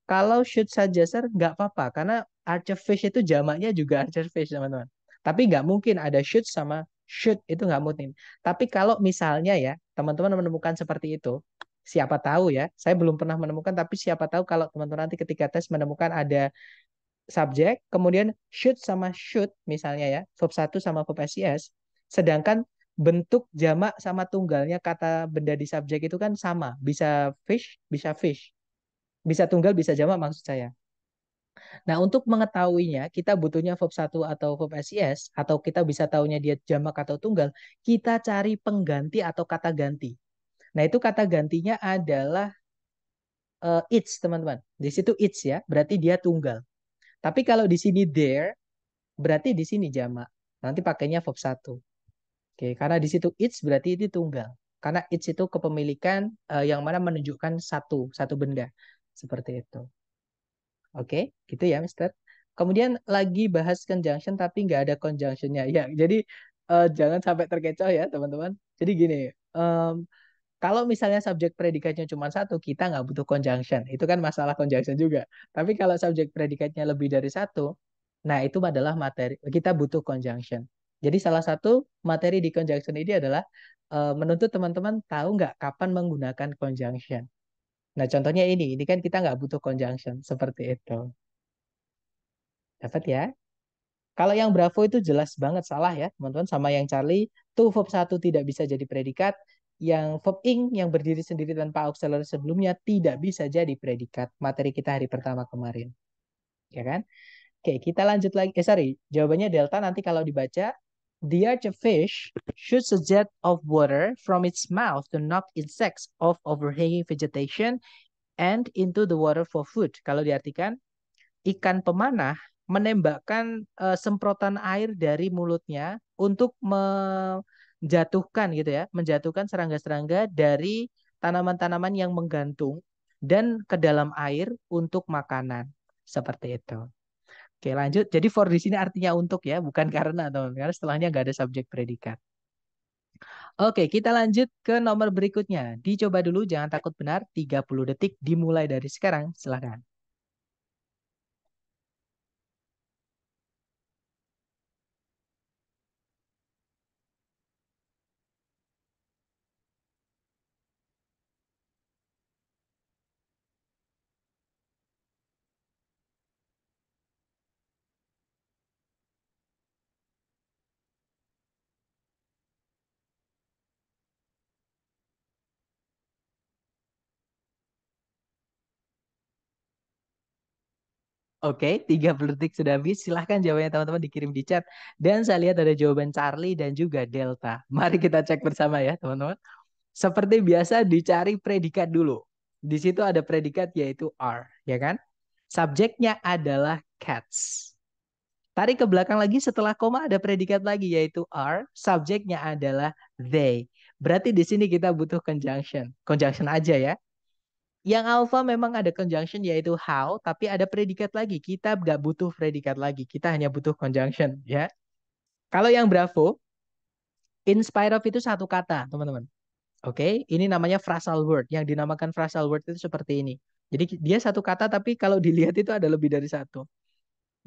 Kalau shoot saja suggester nggak apa-apa karena archerfish itu jamaknya juga (laughs) archerfish teman-teman. Tapi nggak mungkin ada shoot sama shoot itu nggak mungkin. Tapi kalau misalnya ya teman-teman menemukan seperti itu, siapa tahu ya, saya belum pernah menemukan tapi siapa tahu kalau teman-teman nanti ketika tes menemukan ada subjek, kemudian shoot sama shoot misalnya ya, verb satu sama verb SIS, sedangkan bentuk jamak sama tunggalnya kata benda di subjek itu kan sama, bisa fish, bisa fish. Bisa tunggal, bisa jamak maksud saya. Nah, untuk mengetahuinya, kita butuhnya verb 1 atau verb SIS, atau kita bisa tahunya dia jamak atau tunggal, kita cari pengganti atau kata ganti. Nah, itu kata gantinya adalah uh, it's, teman-teman. Di situ it's ya, berarti dia tunggal. Tapi kalau di sini there, berarti di sini jamak. Nanti pakainya verb 1. Oke, karena di situ it's berarti itu tunggal. Karena it's itu kepemilikan uh, yang mana menunjukkan satu, satu benda. Seperti itu. Oke, okay? gitu ya, Mister. Kemudian lagi bahas conjunction tapi nggak ada conjunctionnya. Ya, jadi uh, jangan sampai terkecoh ya, teman-teman. Jadi gini, um, kalau misalnya subjek predikatnya cuma satu, kita nggak butuh conjunction. Itu kan masalah conjunction juga. Tapi kalau subjek predikatnya lebih dari satu, nah itu adalah materi. Kita butuh conjunction. Jadi salah satu materi di conjunction ini adalah uh, menuntut teman-teman tahu nggak kapan menggunakan conjunction. Nah, contohnya ini. Ini kan kita nggak butuh conjunction. Seperti itu. Dapat ya? Kalau yang Bravo itu jelas banget salah ya, teman-teman. Sama yang Charlie, tuh verb 1 tidak bisa jadi predikat. Yang verb ing yang berdiri sendiri tanpa auxiliary sebelumnya tidak bisa jadi predikat. Materi kita hari pertama kemarin. Ya kan? Oke, kita lanjut lagi. Eh, sorry. Jawabannya delta nanti kalau dibaca The of fish shoots a jet of water from its mouth to knock insects off overhanging vegetation and into the water for food. Kalau diartikan, ikan pemanah menembakkan uh, semprotan air dari mulutnya untuk menjatuhkan gitu ya, menjatuhkan serangga-serangga dari tanaman-tanaman yang menggantung dan ke dalam air untuk makanan. Seperti itu. Oke lanjut. Jadi for di sini artinya untuk ya, bukan (laughs) karena teman-teman. Karena setelahnya nggak ada subjek predikat. Oke, kita lanjut ke nomor berikutnya. Dicoba dulu, jangan takut benar. 30 detik dimulai dari sekarang. Silahkan. Oke, okay, 30 detik sudah habis. Silahkan jawabannya teman-teman dikirim di chat. Dan saya lihat ada jawaban Charlie dan juga Delta. Mari kita cek bersama ya teman-teman. Seperti biasa dicari predikat dulu. Di situ ada predikat yaitu are, ya kan? Subjeknya adalah cats. Tarik ke belakang lagi setelah koma ada predikat lagi yaitu are, subjeknya adalah they. Berarti di sini kita butuh conjunction. Conjunction aja ya. Yang alpha memang ada conjunction yaitu how, tapi ada predikat lagi. Kita nggak butuh predikat lagi, kita hanya butuh conjunction. ya. Kalau yang bravo, in spite of itu satu kata, teman-teman. Oke, okay? ini namanya phrasal word. Yang dinamakan phrasal word itu seperti ini. Jadi dia satu kata, tapi kalau (laughs) dilihat itu ada lebih dari satu.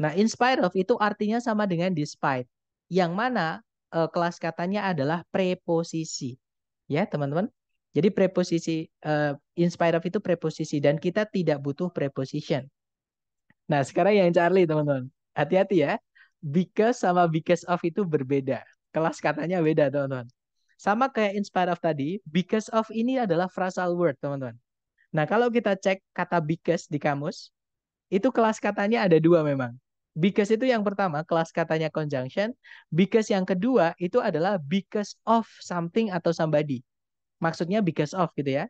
Nah, in spite of itu artinya sama dengan despite. Yang mana uh, kelas katanya adalah preposisi. Ya, teman-teman. Jadi preposisi uh, eh, inspire of itu preposisi dan kita tidak butuh preposition. Nah, sekarang yang Charlie, teman-teman. Hati-hati ya. Because sama because of itu berbeda. Kelas katanya beda, teman-teman. Sama kayak inspire of tadi, because of ini adalah phrasal word, teman-teman. Nah, kalau kita cek kata because di kamus, itu kelas katanya ada dua memang. Because itu yang pertama, kelas katanya conjunction. Because yang kedua itu adalah because of something atau somebody maksudnya because of gitu ya.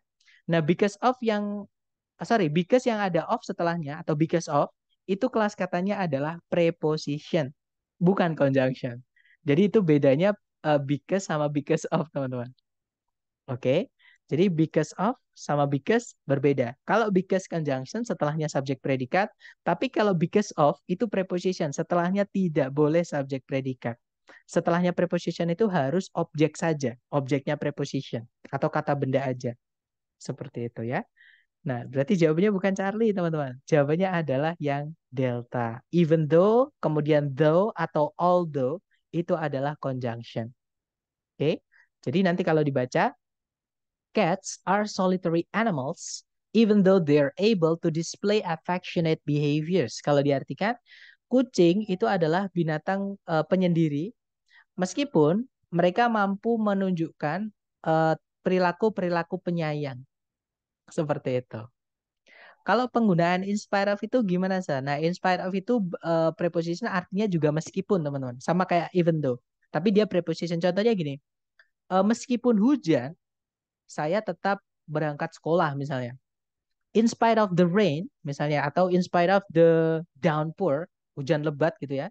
Nah, because of yang ah, sorry, because yang ada of setelahnya atau because of itu kelas katanya adalah preposition, bukan conjunction. Jadi itu bedanya uh, because sama because of, teman-teman. Oke. Okay? Jadi because of sama because berbeda. Kalau because conjunction setelahnya subjek predikat, tapi kalau because of itu preposition, setelahnya tidak boleh subjek predikat setelahnya preposition itu harus objek saja, objeknya preposition atau kata benda aja. Seperti itu ya. Nah, berarti jawabannya bukan Charlie, teman-teman. Jawabannya adalah yang delta. Even though, kemudian though atau although itu adalah conjunction. Oke. Jadi nanti kalau dibaca cats are solitary animals even though they are able to display affectionate behaviors. Kalau diartikan, kucing itu adalah binatang uh, penyendiri Meskipun mereka mampu menunjukkan eh, perilaku-perilaku uh, penyayang. Seperti itu. Kalau penggunaan inspire of itu gimana sih? Nah, inspire of itu uh, preposition artinya juga meskipun, teman-teman. Sama kayak even though. Tapi dia preposition contohnya gini. Uh, meskipun hujan, saya tetap berangkat sekolah misalnya. In spite of the rain misalnya atau in spite of the downpour, hujan lebat gitu ya.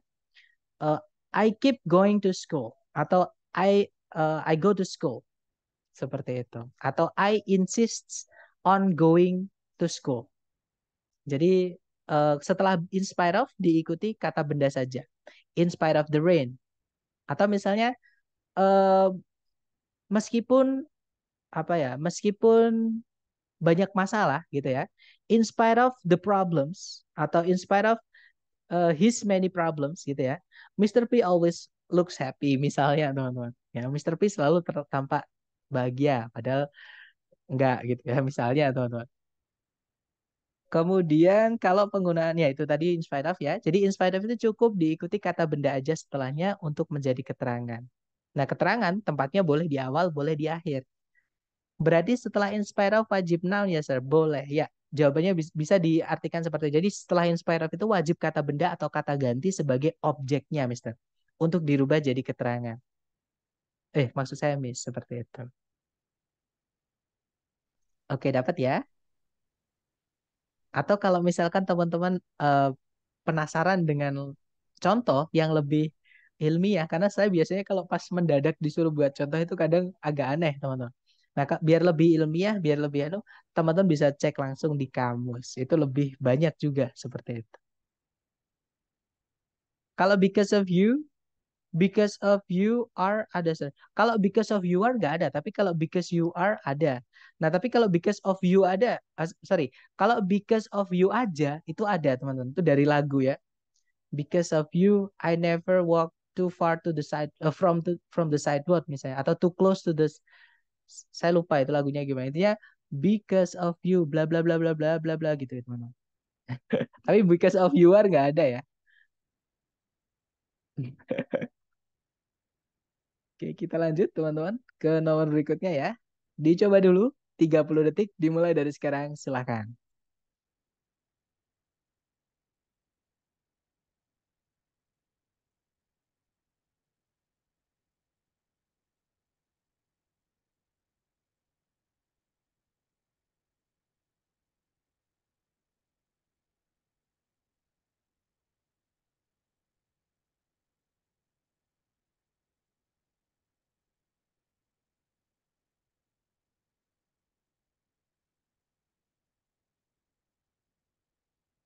Uh, I keep going to school atau I uh, I go to school seperti itu atau I insist on going to school. Jadi uh, setelah in spite of diikuti kata benda saja. In spite of the rain atau misalnya uh, meskipun apa ya meskipun banyak masalah gitu ya in spite of the problems atau in spite of uh, his many problems gitu ya Mr. P always looks happy misalnya teman-teman ya Mr. P selalu tampak bahagia padahal enggak gitu ya (laughs) misalnya teman-teman Kemudian kalau penggunaannya itu tadi in of ya. Jadi in of itu cukup diikuti kata benda aja setelahnya untuk menjadi keterangan. Nah keterangan tempatnya boleh di awal, boleh di akhir. Berarti setelah in of wajib noun ya sir? Boleh ya jawabannya bisa diartikan seperti jadi setelah inspire of itu wajib kata benda atau kata ganti sebagai objeknya Mister untuk dirubah jadi keterangan. Eh maksud saya Miss seperti itu. Oke dapat ya. Atau kalau misalkan teman-teman eh, penasaran dengan contoh yang lebih ilmiah karena saya biasanya kalau pas mendadak disuruh buat contoh itu kadang agak aneh teman-teman. Nah, biar lebih ilmiah, biar lebih anu, teman-teman bisa cek langsung di kamus. Itu lebih banyak juga seperti itu. Kalau because of you, because of you are ada. Kalau because of you are nggak ada, tapi kalau because you are ada. Nah, tapi kalau because of you ada, sorry, kalau because of you aja itu ada teman-teman. Itu dari lagu ya. Because of you, I never walk too far to the side uh, from the, from the sidewalk misalnya atau too close to the saya lupa itu lagunya gimana intinya because of you bla bla bla bla bla bla bla gitu teman gitu, (laughs) tapi because of you are nggak ada ya (laughs) oke kita lanjut teman-teman ke nomor berikutnya ya dicoba dulu 30 detik dimulai dari sekarang silahkan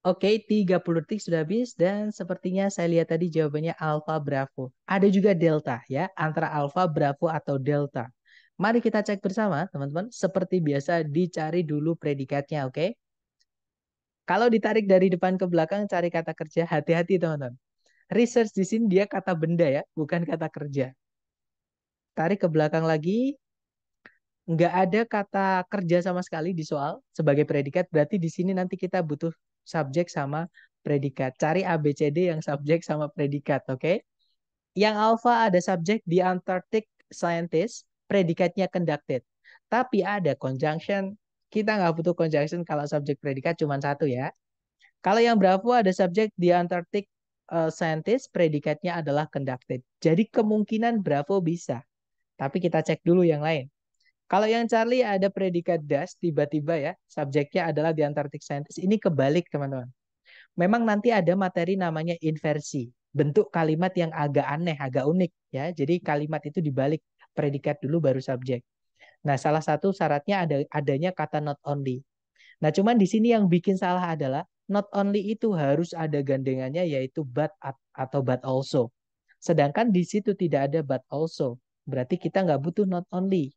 Oke, 30 detik sudah habis dan sepertinya saya lihat tadi jawabannya alfa Bravo. Ada juga Delta ya, antara alfa Bravo atau Delta. Mari kita cek bersama teman-teman. Seperti biasa dicari dulu predikatnya, oke? Kalau ditarik dari depan ke belakang cari kata kerja, hati-hati teman-teman. Research di sini dia kata benda ya, bukan kata kerja. Tarik ke belakang lagi, nggak ada kata kerja sama sekali di soal sebagai predikat. Berarti di sini nanti kita butuh subjek sama predikat. Cari ABCD yang subjek sama predikat, oke? Okay? Yang alfa ada subjek di Antarctic Scientist, predikatnya conducted. Tapi ada conjunction, kita nggak butuh conjunction kalau subjek predikat cuma satu ya. Kalau yang Bravo ada subjek di Antarctic eh, Scientist, predikatnya adalah conducted. Jadi kemungkinan Bravo bisa. Tapi kita cek dulu yang lain. Kalau yang Charlie ada predikat das tiba-tiba ya, subjeknya adalah di Antarctic scientist. Ini kebalik, teman-teman. Memang nanti ada materi namanya inversi, bentuk kalimat yang agak aneh, agak unik ya. Jadi kalimat itu dibalik predikat dulu baru subjek. Nah, salah satu syaratnya ada adanya kata not only. Nah, cuman di sini yang bikin salah adalah not only itu harus ada gandengannya yaitu but atau but also. Sedangkan di situ tidak ada but also. Berarti kita nggak butuh not only,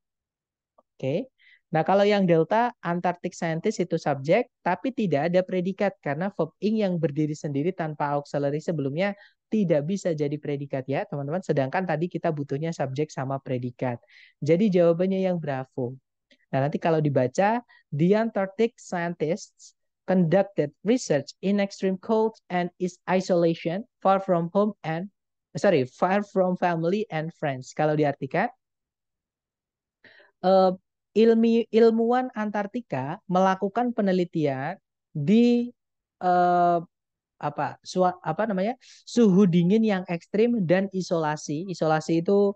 Oke. Nah, kalau yang delta Antarctic scientist itu subjek tapi tidak ada predikat karena verb ing yang berdiri sendiri tanpa auxiliary sebelumnya tidak bisa jadi predikat ya, teman-teman. Sedangkan tadi kita butuhnya subjek sama predikat. Jadi jawabannya yang bravo. Nah, nanti kalau dibaca the Antarctic scientists conducted research in extreme cold and is isolation far from home and sorry, far from family and friends. Kalau diartikan uh, ilmi, ilmuwan Antartika melakukan penelitian di eh, apa su, apa namanya suhu dingin yang ekstrim dan isolasi isolasi itu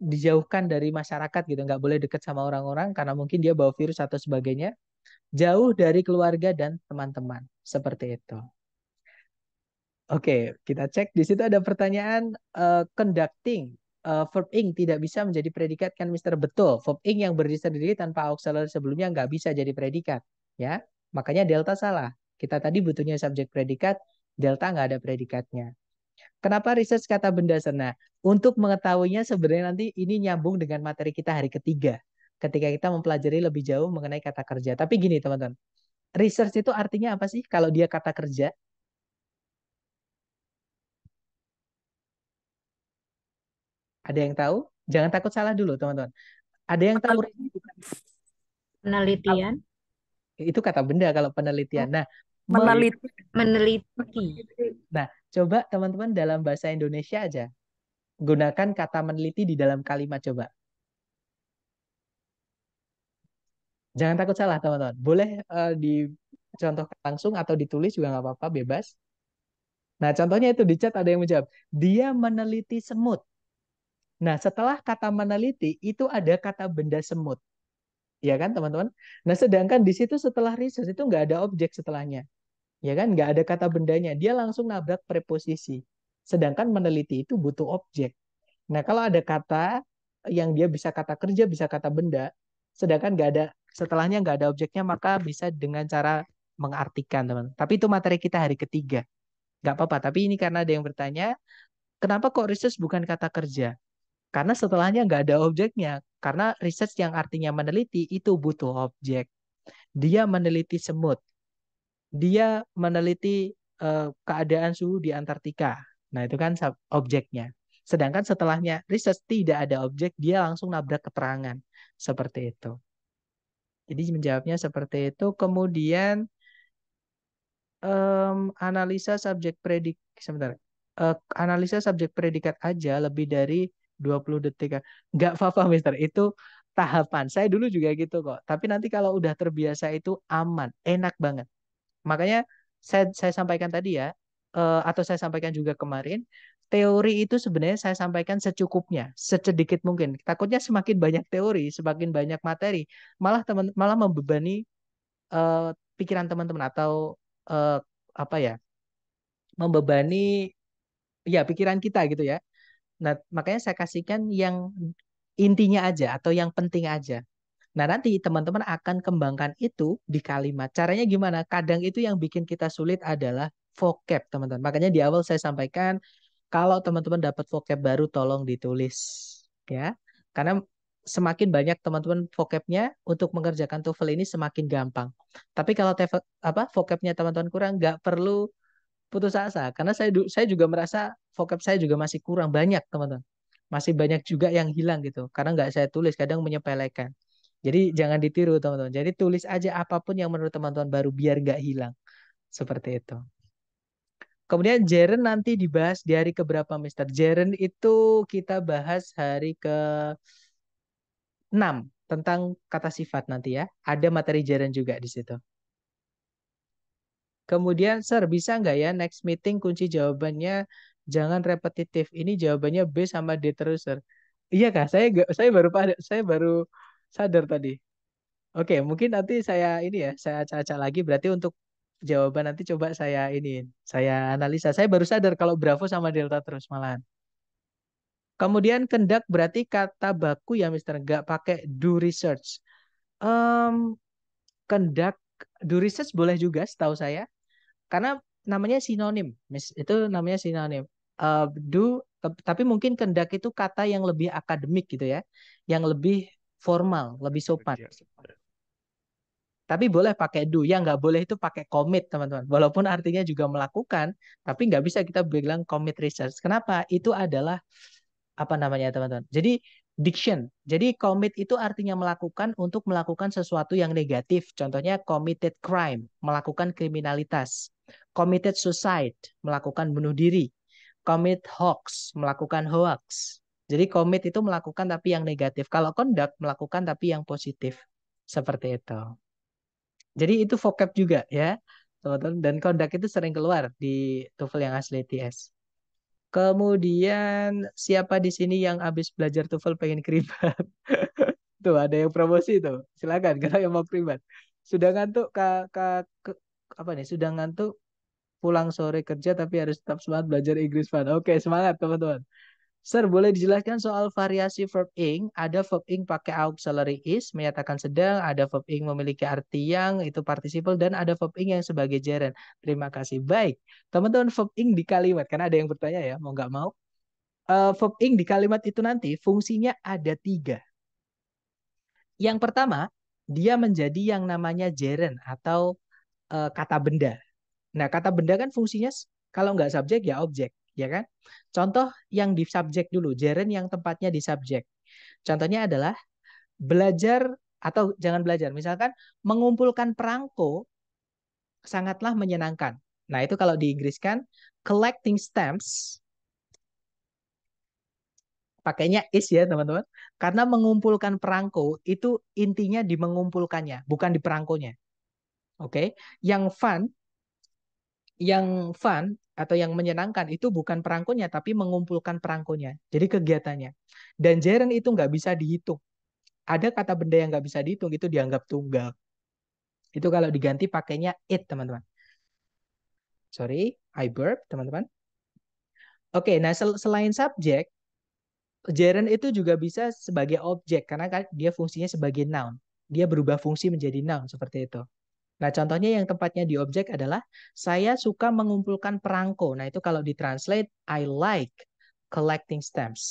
dijauhkan dari masyarakat gitu nggak boleh dekat sama orang-orang karena mungkin dia bawa virus atau sebagainya jauh dari keluarga dan teman-teman seperti itu oke kita cek di situ ada pertanyaan uh, conducting uh, verb ing tidak bisa menjadi predikat kan Mister betul verb ing yang berdiri sendiri tanpa auxiliary sebelumnya nggak bisa jadi predikat ya makanya delta salah kita tadi butuhnya subjek predikat delta nggak ada predikatnya kenapa research kata benda sena untuk mengetahuinya sebenarnya nanti ini nyambung dengan materi kita hari ketiga ketika kita mempelajari lebih jauh mengenai kata kerja tapi gini teman-teman research itu artinya apa sih kalau dia kata kerja Ada yang tahu? Jangan takut salah dulu, teman-teman. Ada yang tahu penelitian? Itu kata benda kalau penelitian. Nah, meneliti meneliti. Nah, coba teman-teman dalam bahasa Indonesia aja. Gunakan kata meneliti di dalam kalimat coba. Jangan takut salah, teman-teman. Boleh uh, eh, dicontoh langsung atau ditulis juga nggak apa-apa, bebas. Nah, contohnya itu di chat ada yang menjawab, dia meneliti semut. Nah, setelah kata meneliti itu ada kata benda semut. Ya kan, teman-teman? Nah, sedangkan di situ setelah research itu nggak ada objek setelahnya. Ya kan, nggak ada kata bendanya. Dia langsung nabrak preposisi. Sedangkan meneliti itu butuh objek. Nah, kalau ada kata yang dia bisa kata kerja, bisa kata benda, sedangkan nggak ada setelahnya nggak ada objeknya, maka bisa dengan cara mengartikan, teman. Tapi itu materi kita hari ketiga. Nggak apa-apa, tapi ini karena ada yang bertanya, kenapa kok research bukan kata kerja? Karena setelahnya nggak ada objeknya. Karena research yang artinya meneliti itu butuh objek. Dia meneliti semut. Dia meneliti uh, keadaan suhu di Antartika. Nah itu kan objeknya. Sedangkan setelahnya research tidak ada objek, dia langsung nabrak keterangan. Seperti itu. Jadi menjawabnya seperti itu. Kemudian um, analisa subjek predik sebentar. Uh, analisa subjek predikat aja lebih dari 20 detik. Kan. Nggak apa-apa, Mister. Itu tahapan. Saya dulu juga gitu kok. Tapi nanti kalau udah terbiasa itu aman, enak banget. Makanya saya, saya sampaikan tadi ya, eh, atau saya sampaikan juga kemarin, teori itu sebenarnya saya sampaikan secukupnya, secedikit mungkin. Takutnya semakin banyak teori, semakin banyak materi, malah teman malah membebani uh, pikiran teman-teman atau uh, apa ya, membebani ya pikiran kita gitu ya. Nah, makanya saya kasihkan yang intinya aja atau yang penting aja. Nah, nanti teman-teman akan kembangkan itu di kalimat. Caranya gimana? Kadang itu yang bikin kita sulit adalah vocab, teman-teman. Makanya di awal saya sampaikan kalau teman-teman dapat vocab baru tolong ditulis ya. Karena semakin banyak teman-teman vocabnya untuk mengerjakan TOEFL ini semakin gampang. Tapi kalau apa vocabnya teman-teman kurang, nggak perlu putus asa karena saya saya juga merasa vocab saya juga masih kurang banyak teman-teman masih banyak juga yang hilang gitu karena nggak saya tulis kadang menyepelekan jadi jangan ditiru teman-teman jadi tulis aja apapun yang menurut teman-teman baru biar nggak hilang seperti itu kemudian Jaren nanti dibahas di hari keberapa Mister Jaren itu kita bahas hari ke 6 tentang kata sifat nanti ya ada materi Jaren juga di situ Kemudian, Sir, bisa nggak ya next meeting kunci jawabannya jangan repetitif. Ini jawabannya B sama D terus, Sir. Iya kak, saya gak, saya baru pada, saya baru sadar tadi. Oke, mungkin nanti saya ini ya, saya acak-acak lagi. Berarti untuk jawaban nanti coba saya ini, saya analisa. Saya baru sadar kalau Bravo sama Delta terus malahan. Kemudian kendak berarti kata baku ya, Mister. Nggak pakai do research. Um, kendak do research boleh juga, setahu saya karena namanya sinonim itu namanya sinonim uh, do tapi mungkin kendak itu kata yang lebih akademik gitu ya yang lebih formal lebih iya, sopan tapi boleh pakai do yang nggak boleh itu pakai commit teman-teman walaupun artinya juga melakukan tapi nggak bisa kita bilang commit research kenapa itu adalah apa namanya teman-teman jadi diction. Jadi commit itu artinya melakukan untuk melakukan sesuatu yang negatif. Contohnya committed crime, melakukan kriminalitas. Committed suicide, melakukan bunuh diri. Commit hoax, melakukan hoax. Jadi commit itu melakukan tapi yang negatif. Kalau conduct melakukan tapi yang positif. Seperti itu. Jadi itu vocab juga ya. dan conduct itu sering keluar di TOEFL yang asli TS. Kemudian siapa di sini yang habis belajar TOEFL pengen keribat? (laughs) tuh ada yang promosi tuh. Silakan kalau yang mau keribat. Sudah ngantuk kak, kak ke, apa nih? Sudah ngantuk pulang sore kerja tapi harus tetap semangat belajar Inggris Oke, semangat teman-teman. Sir, boleh dijelaskan soal variasi verb ing? Ada verb ing pakai auxiliary is, menyatakan sedang. Ada verb ing memiliki arti yang, itu participle. Dan ada verb ing yang sebagai gerund. Terima kasih. Baik, teman-teman verb ing di kalimat. Karena ada yang bertanya ya, mau nggak mau. Uh, verb ing di kalimat itu nanti fungsinya ada tiga. Yang pertama, dia menjadi yang namanya gerund atau uh, kata benda. Nah, kata benda kan fungsinya kalau nggak subjek ya objek ya kan? Contoh yang di subjek dulu, jaren yang tempatnya di subjek. Contohnya adalah belajar atau jangan belajar. Misalkan mengumpulkan perangko sangatlah menyenangkan. Nah, itu kalau di Inggris kan collecting stamps pakainya is ya teman-teman karena mengumpulkan perangko itu intinya di mengumpulkannya bukan di perangkonya oke okay? yang fun yang fun atau yang menyenangkan itu bukan perangkonya tapi mengumpulkan perangkonya. Jadi kegiatannya. Dan Jaren itu nggak bisa dihitung. Ada kata benda yang nggak bisa dihitung itu dianggap tunggal. Itu kalau diganti pakainya it teman-teman. Sorry, I burp teman-teman. Oke, nah selain subjek, jaren itu juga bisa sebagai objek karena kan dia fungsinya sebagai noun. Dia berubah fungsi menjadi noun seperti itu. Nah, contohnya yang tempatnya di objek adalah saya suka mengumpulkan perangko. Nah, itu kalau ditranslate I like collecting stamps.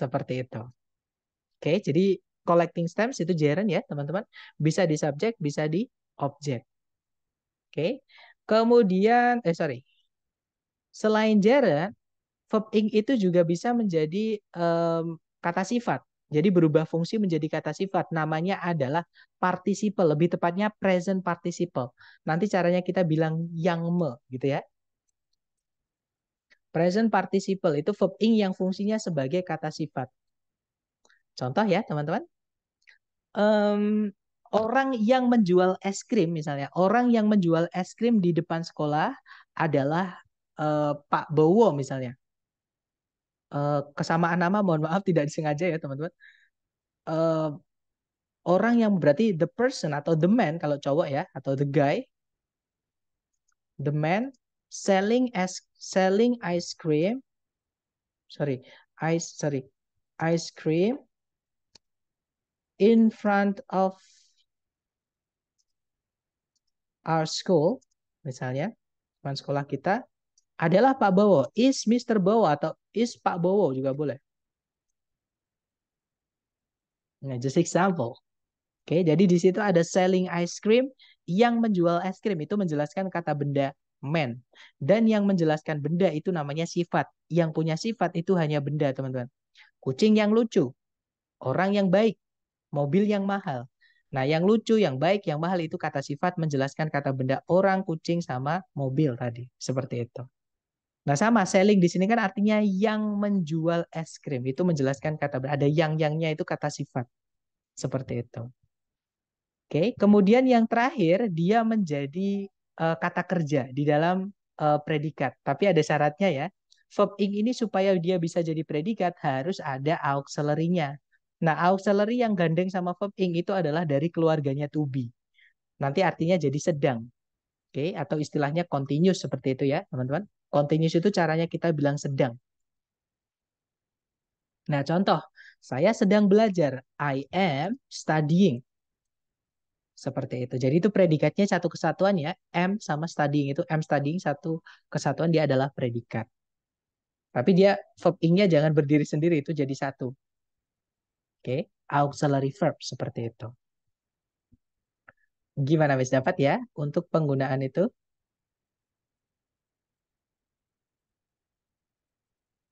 Seperti itu. Oke, jadi collecting stamps itu gerund ya, teman-teman. Bisa di subjek, bisa di objek. Oke. Kemudian eh sorry. Selain gerund, verb ing itu juga bisa menjadi um, kata sifat. Jadi berubah fungsi menjadi kata sifat. Namanya adalah participle, lebih tepatnya present participle. Nanti caranya kita bilang yang me gitu ya. Present participle itu verb ing yang fungsinya sebagai kata sifat. Contoh ya teman-teman. Um, orang yang menjual es krim misalnya. Orang yang menjual es krim di depan sekolah adalah uh, Pak Bowo misalnya. Eh, kesamaan nama mohon maaf tidak disengaja ya teman-teman uh, orang yang berarti the person atau the man kalau cowok ya atau the guy the man selling as selling ice cream sorry ice sorry ice cream in front of our school misalnya teman sekolah kita adalah Pak Bowo. Is Mr. Bowo atau is Pak Bowo juga boleh. Nah, just example. Oke, jadi di situ ada selling ice cream yang menjual es krim itu menjelaskan kata benda man dan yang menjelaskan benda itu namanya sifat. Yang punya sifat itu hanya benda, teman-teman. Kucing yang lucu, orang yang baik, mobil yang mahal. Nah, yang lucu, yang baik, yang mahal itu kata sifat menjelaskan kata benda orang, kucing sama mobil tadi. Seperti itu. Nah sama selling di sini kan artinya yang menjual es krim itu menjelaskan kata ada yang yangnya itu kata sifat seperti itu. Oke, kemudian yang terakhir dia menjadi uh, kata kerja di dalam uh, predikat, tapi ada syaratnya ya. Verb ing ini supaya dia bisa jadi predikat harus ada auxiliary-nya. Nah, auxiliary yang gandeng sama verb ing itu adalah dari keluarganya to be. Nanti artinya jadi sedang. Oke, atau istilahnya continuous seperti itu ya, teman-teman. Continuous itu caranya kita bilang sedang. Nah, contoh, saya sedang belajar. I am studying. Seperti itu. Jadi itu predikatnya satu kesatuan ya. Am sama studying itu. Am studying satu kesatuan dia adalah predikat. Tapi dia verb ing jangan berdiri sendiri. Itu jadi satu. Oke. Okay? Auxiliary verb. Seperti itu. Gimana, bisa Dapat ya untuk penggunaan itu?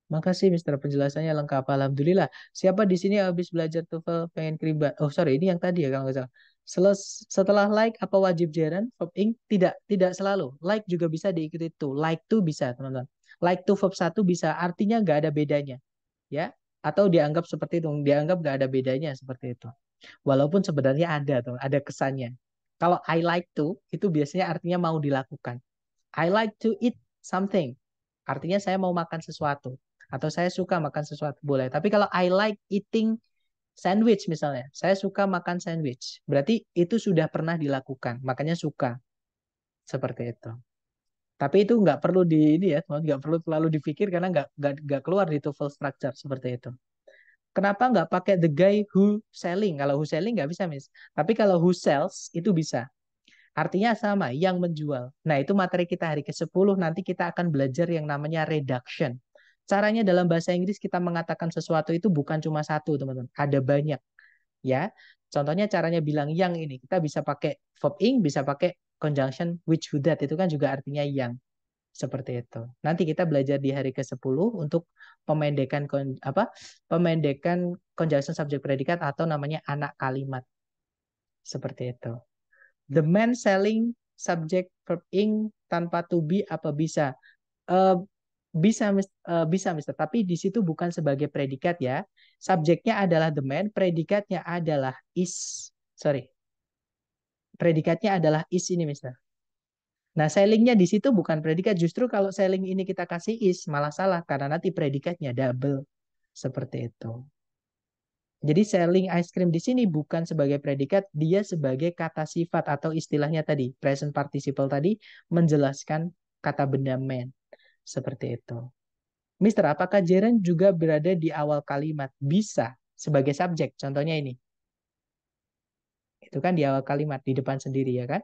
Makasih Mister penjelasannya lengkap. Alhamdulillah. Siapa di sini habis belajar TOEFL pengen kribat? Oh sorry, ini yang tadi ya kalau nggak salah. Seles, setelah like apa wajib jaran Pop ing? Tidak, tidak selalu. Like juga bisa diikuti tuh Like tuh bisa, teman-teman. Like tuh verb satu bisa. Artinya nggak ada bedanya. Ya, atau dianggap seperti itu, dianggap nggak ada bedanya seperti itu. Walaupun sebenarnya ada, tuh. ada kesannya. Kalau I like to itu biasanya artinya mau dilakukan. I like to eat something. Artinya saya mau makan sesuatu atau saya suka makan sesuatu boleh tapi kalau I like eating sandwich misalnya saya suka makan sandwich berarti itu sudah pernah dilakukan makanya suka seperti itu tapi itu nggak perlu di ini ya nggak perlu terlalu dipikir karena nggak nggak keluar di TOEFL structure seperti itu kenapa nggak pakai the guy who selling? Kalau who selling nggak bisa, Miss. Tapi kalau who sells itu bisa. Artinya sama, yang menjual. Nah, itu materi kita hari ke-10. Nanti kita akan belajar yang namanya reduction. Caranya dalam bahasa Inggris kita mengatakan sesuatu itu bukan cuma satu, teman-teman. Ada banyak. Ya. Contohnya caranya bilang yang ini. Kita bisa pakai verb ing, bisa pakai conjunction which who that. Itu kan juga artinya yang. Seperti itu. Nanti kita belajar di hari ke-10 untuk pemendekan apa? Pemendekan conjunction subject predicate atau namanya anak kalimat. Seperti itu. The man selling subject verb ing tanpa to be apa bisa? Uh, bisa, eh, bisa Mister. Tapi di situ bukan sebagai predikat ya. Subjeknya adalah demand, predikatnya adalah is. Sorry. Predikatnya adalah is ini Mister. Nah sellingnya di situ bukan predikat. Justru kalau selling ini kita kasih is malah salah karena nanti predikatnya double seperti itu. Jadi selling ice cream di sini bukan sebagai predikat, dia sebagai kata sifat atau istilahnya tadi, present participle tadi menjelaskan kata benda man. Seperti itu. Mister, apakah Jaren juga berada di awal kalimat? Bisa, sebagai subjek. Contohnya ini. Itu kan di awal kalimat, di depan sendiri ya kan?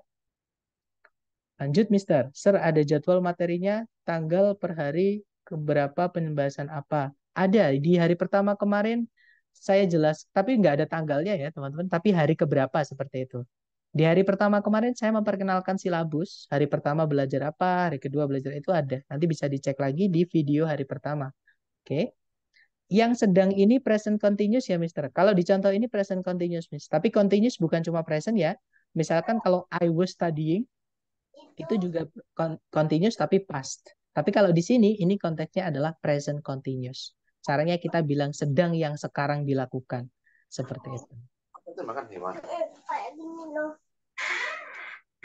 Lanjut, Mister. Sir, ada jadwal materinya tanggal per hari keberapa pembahasan apa? Ada, di hari pertama kemarin saya jelas, tapi nggak ada tanggalnya ya teman-teman, tapi hari keberapa seperti itu. Di hari pertama kemarin saya memperkenalkan silabus. Hari pertama belajar apa, hari kedua belajar itu ada. Nanti bisa dicek lagi di video hari pertama. Oke. Okay? Yang sedang ini present continuous ya, Mister. Kalau di contoh ini present continuous, Miss. Tapi continuous bukan cuma present ya. Misalkan kalau I was studying, itu juga continuous tapi past. Tapi kalau di sini, ini konteksnya adalah present continuous. Caranya kita bilang sedang yang sekarang dilakukan. Seperti itu. Makan,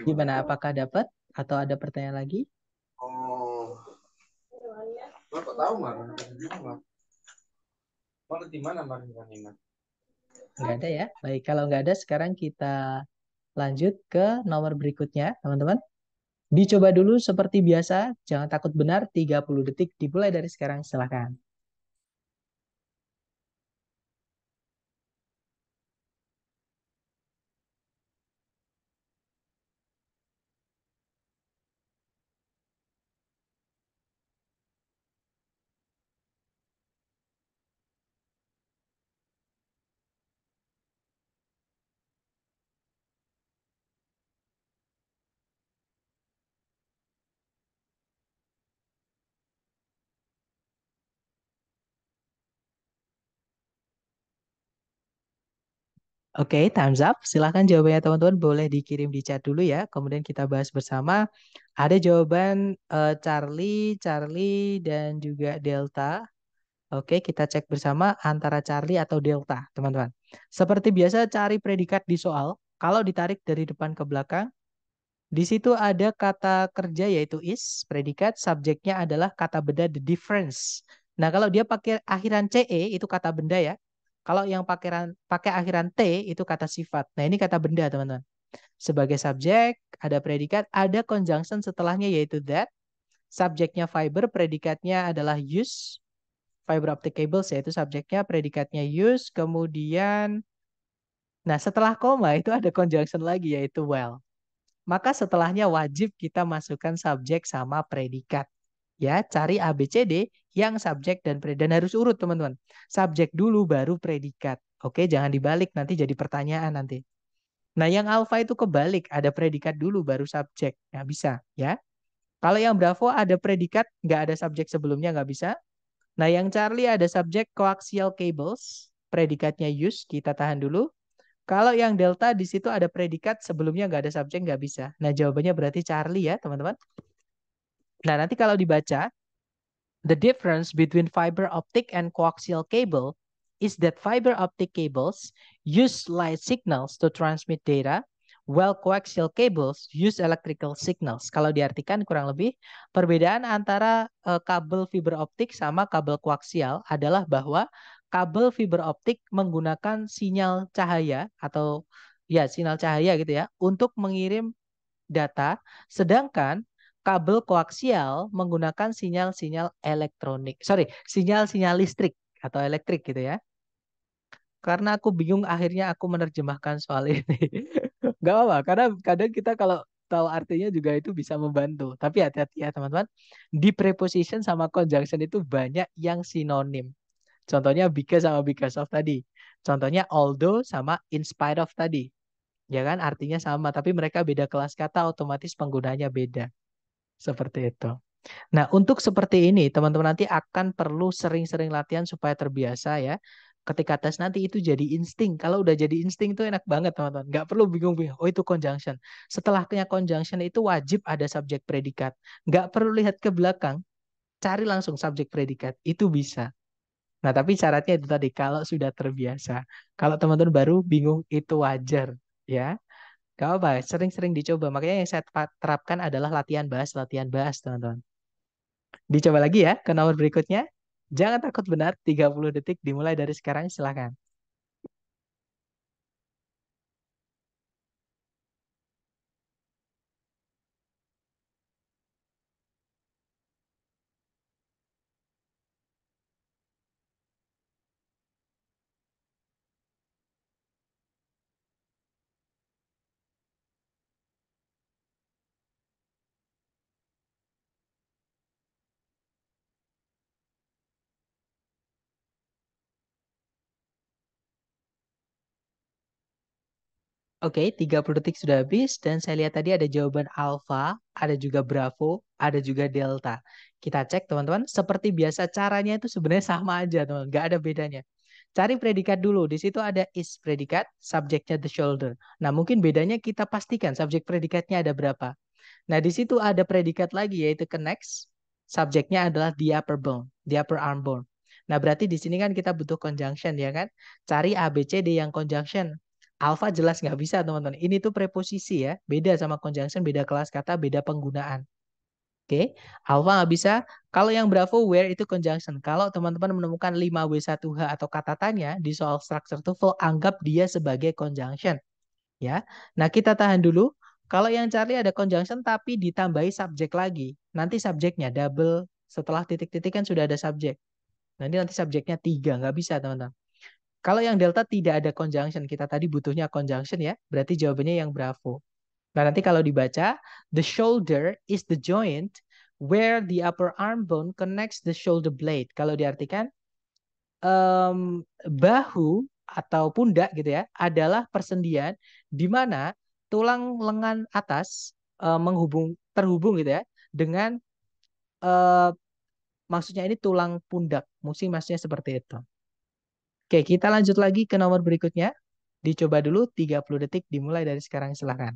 Gimana? Apakah dapat? Atau ada pertanyaan lagi? Oh. apa tahu Mar? Mar di mana Mar? ada ya. Baik, kalau nggak ada sekarang kita lanjut ke nomor berikutnya, teman-teman. Dicoba dulu seperti biasa, jangan takut benar, 30 detik dimulai dari sekarang, silahkan. Oke, okay, time's up. Silahkan jawabannya teman-teman boleh dikirim di chat dulu ya. Kemudian kita bahas bersama. Ada jawaban uh, Charlie, Charlie, dan juga Delta. Oke, okay, kita cek bersama antara Charlie atau Delta, teman-teman. Seperti biasa cari predikat di soal. Kalau ditarik dari depan ke belakang, di situ ada kata kerja yaitu is, predikat, subjeknya adalah kata beda the difference. Nah, kalau dia pakai akhiran CE itu kata benda ya. Kalau yang pakai pakai akhiran T itu kata sifat. Nah, ini kata benda, teman-teman. Sebagai subjek, ada predikat, ada conjunction setelahnya yaitu that. Subjeknya fiber, predikatnya adalah use. Fiber optic cables yaitu subjeknya, predikatnya use. Kemudian, nah setelah koma itu ada conjunction lagi yaitu well. Maka setelahnya wajib kita masukkan subjek sama predikat. Ya, cari ABCD yang subjek dan predikat. Dan harus urut teman-teman. Subjek dulu baru predikat. Oke, jangan dibalik nanti jadi pertanyaan nanti. Nah, yang alfa itu kebalik, ada predikat dulu baru subjek. Nggak bisa, ya. Kalau yang Bravo ada predikat, nggak ada subjek sebelumnya nggak bisa. Nah, yang Charlie ada subjek coaxial cables, predikatnya use, kita tahan dulu. Kalau yang delta di situ ada predikat sebelumnya nggak ada subjek nggak bisa. Nah, jawabannya berarti Charlie ya, teman-teman. Nah, nanti kalau dibaca, The difference between fiber optic and coaxial cable is that fiber optic cables use light signals to transmit data, while coaxial cables use electrical signals. Kalau diartikan kurang lebih, perbedaan antara uh, kabel fiber optik sama kabel koaksial adalah bahwa kabel fiber optik menggunakan sinyal cahaya atau ya sinyal cahaya gitu ya untuk mengirim data, sedangkan kabel koaksial menggunakan sinyal-sinyal elektronik. Sorry, sinyal-sinyal listrik atau elektrik gitu ya. Karena aku bingung akhirnya aku menerjemahkan soal (laughs) ini. Gak apa-apa, karena kadang kita kalau tahu artinya juga itu bisa membantu. Tapi hati-hati ya teman-teman. Di preposition sama conjunction itu banyak yang sinonim. Contohnya because sama because of tadi. Contohnya although sama in spite of tadi. Ya kan artinya sama tapi mereka beda kelas kata otomatis penggunanya beda. Seperti itu. Nah, untuk seperti ini, teman-teman nanti akan perlu sering-sering latihan supaya terbiasa ya. Ketika tes nanti itu jadi insting. Kalau udah jadi insting itu enak banget, teman-teman. Gak perlu bingung-bingung, oh itu conjunction. Setelahnya conjunction itu wajib ada subjek predikat. Gak perlu lihat ke belakang, cari langsung subjek predikat. Itu bisa. Nah, tapi syaratnya itu tadi, kalau sudah terbiasa. Kalau teman-teman baru bingung, itu wajar. ya. Gak apa, sering-sering dicoba. Makanya yang saya terapkan adalah latihan bahas, latihan bahas, teman-teman. Dicoba lagi ya ke nomor berikutnya. Jangan takut benar, 30 detik dimulai dari sekarang, silahkan. Oke, 30 detik sudah habis dan saya lihat tadi ada jawaban alfa, ada juga bravo, ada juga delta. Kita cek teman-teman, seperti biasa caranya itu sebenarnya (laughs) sama aja teman, nggak ada bedanya. Cari predikat dulu, di situ ada is predikat, subjeknya the shoulder. Nah mungkin bedanya kita pastikan subjek predikatnya ada berapa. Nah di situ ada predikat lagi yaitu connects, subjeknya adalah the upper bone, the upper arm bone. Nah berarti di sini kan kita butuh conjunction ya kan. Cari A B C D yang conjunction, Alfa jelas nggak bisa teman-teman. Ini tuh preposisi ya. Beda sama conjunction, beda kelas kata, beda penggunaan. Oke, okay. alfa nggak bisa. Kalau yang Bravo where itu conjunction. Kalau teman-teman menemukan 5W1H atau kata tanya di soal structure full anggap dia sebagai conjunction. Ya. Nah, kita tahan dulu. Kalau yang cari ada conjunction tapi ditambahi subjek lagi. Nanti subjeknya double. Setelah titik-titik kan sudah ada subjek. Nanti nanti subjeknya tiga. Nggak bisa, teman-teman. Kalau yang delta tidak ada conjunction, kita tadi butuhnya conjunction ya, berarti jawabannya yang bravo. Nah nanti kalau dibaca, the shoulder is the joint where the upper arm bone connects the shoulder blade. Kalau diartikan, um, bahu atau pundak gitu ya adalah persendian di mana tulang lengan atas uh, menghubung terhubung gitu ya dengan uh, maksudnya ini tulang pundak. musim maksudnya seperti itu. Oke, kita lanjut lagi ke nomor berikutnya. Dicoba dulu 30 detik dimulai dari sekarang silahkan.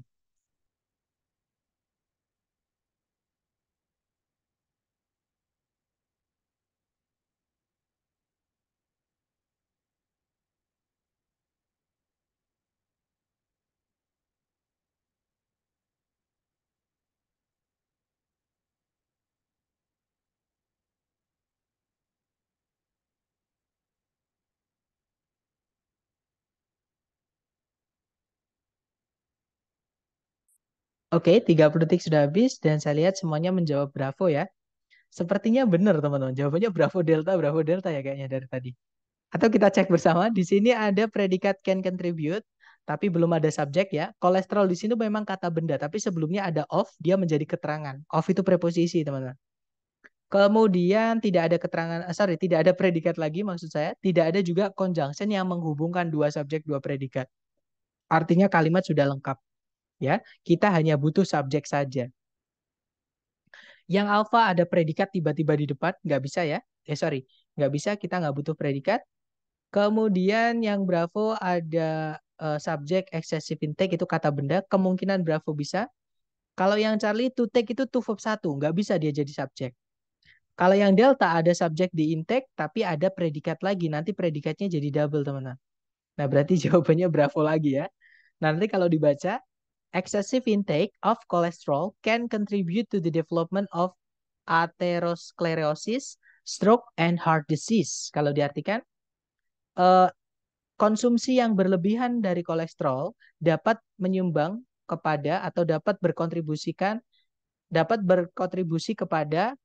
Oke, 30 detik sudah habis dan saya lihat semuanya menjawab Bravo ya. Sepertinya benar teman-teman. Jawabannya Bravo Delta, Bravo Delta ya kayaknya dari tadi. Atau kita cek bersama, di sini ada predikat can contribute, tapi belum ada subjek ya. Kolesterol di sini memang kata benda, tapi sebelumnya ada of, dia menjadi keterangan. Of itu preposisi teman-teman. Kemudian tidak ada keterangan, eh, sorry, tidak ada predikat lagi maksud saya. Tidak ada juga conjunction yang menghubungkan dua subjek, dua predikat. Artinya kalimat sudah lengkap ya kita hanya butuh subjek saja yang alfa ada predikat tiba-tiba di depan nggak bisa ya eh sorry nggak bisa kita nggak butuh predikat kemudian yang bravo ada uh, subjek excessive intake itu kata benda kemungkinan bravo bisa kalau yang Charlie to take itu to verb satu, nggak bisa dia jadi subjek kalau yang delta ada subjek di intake tapi ada predikat lagi nanti predikatnya jadi double teman-teman nah berarti (laughs) jawabannya bravo lagi ya nanti kalau dibaca Excessive intake of cholesterol can contribute to the development of atherosclerosis, stroke, and heart disease. Kalau diartikan, uh, konsumsi yang berlebihan dari kolesterol dapat menyumbang kepada atau dapat berkontribusikan dapat berkontribusi kepada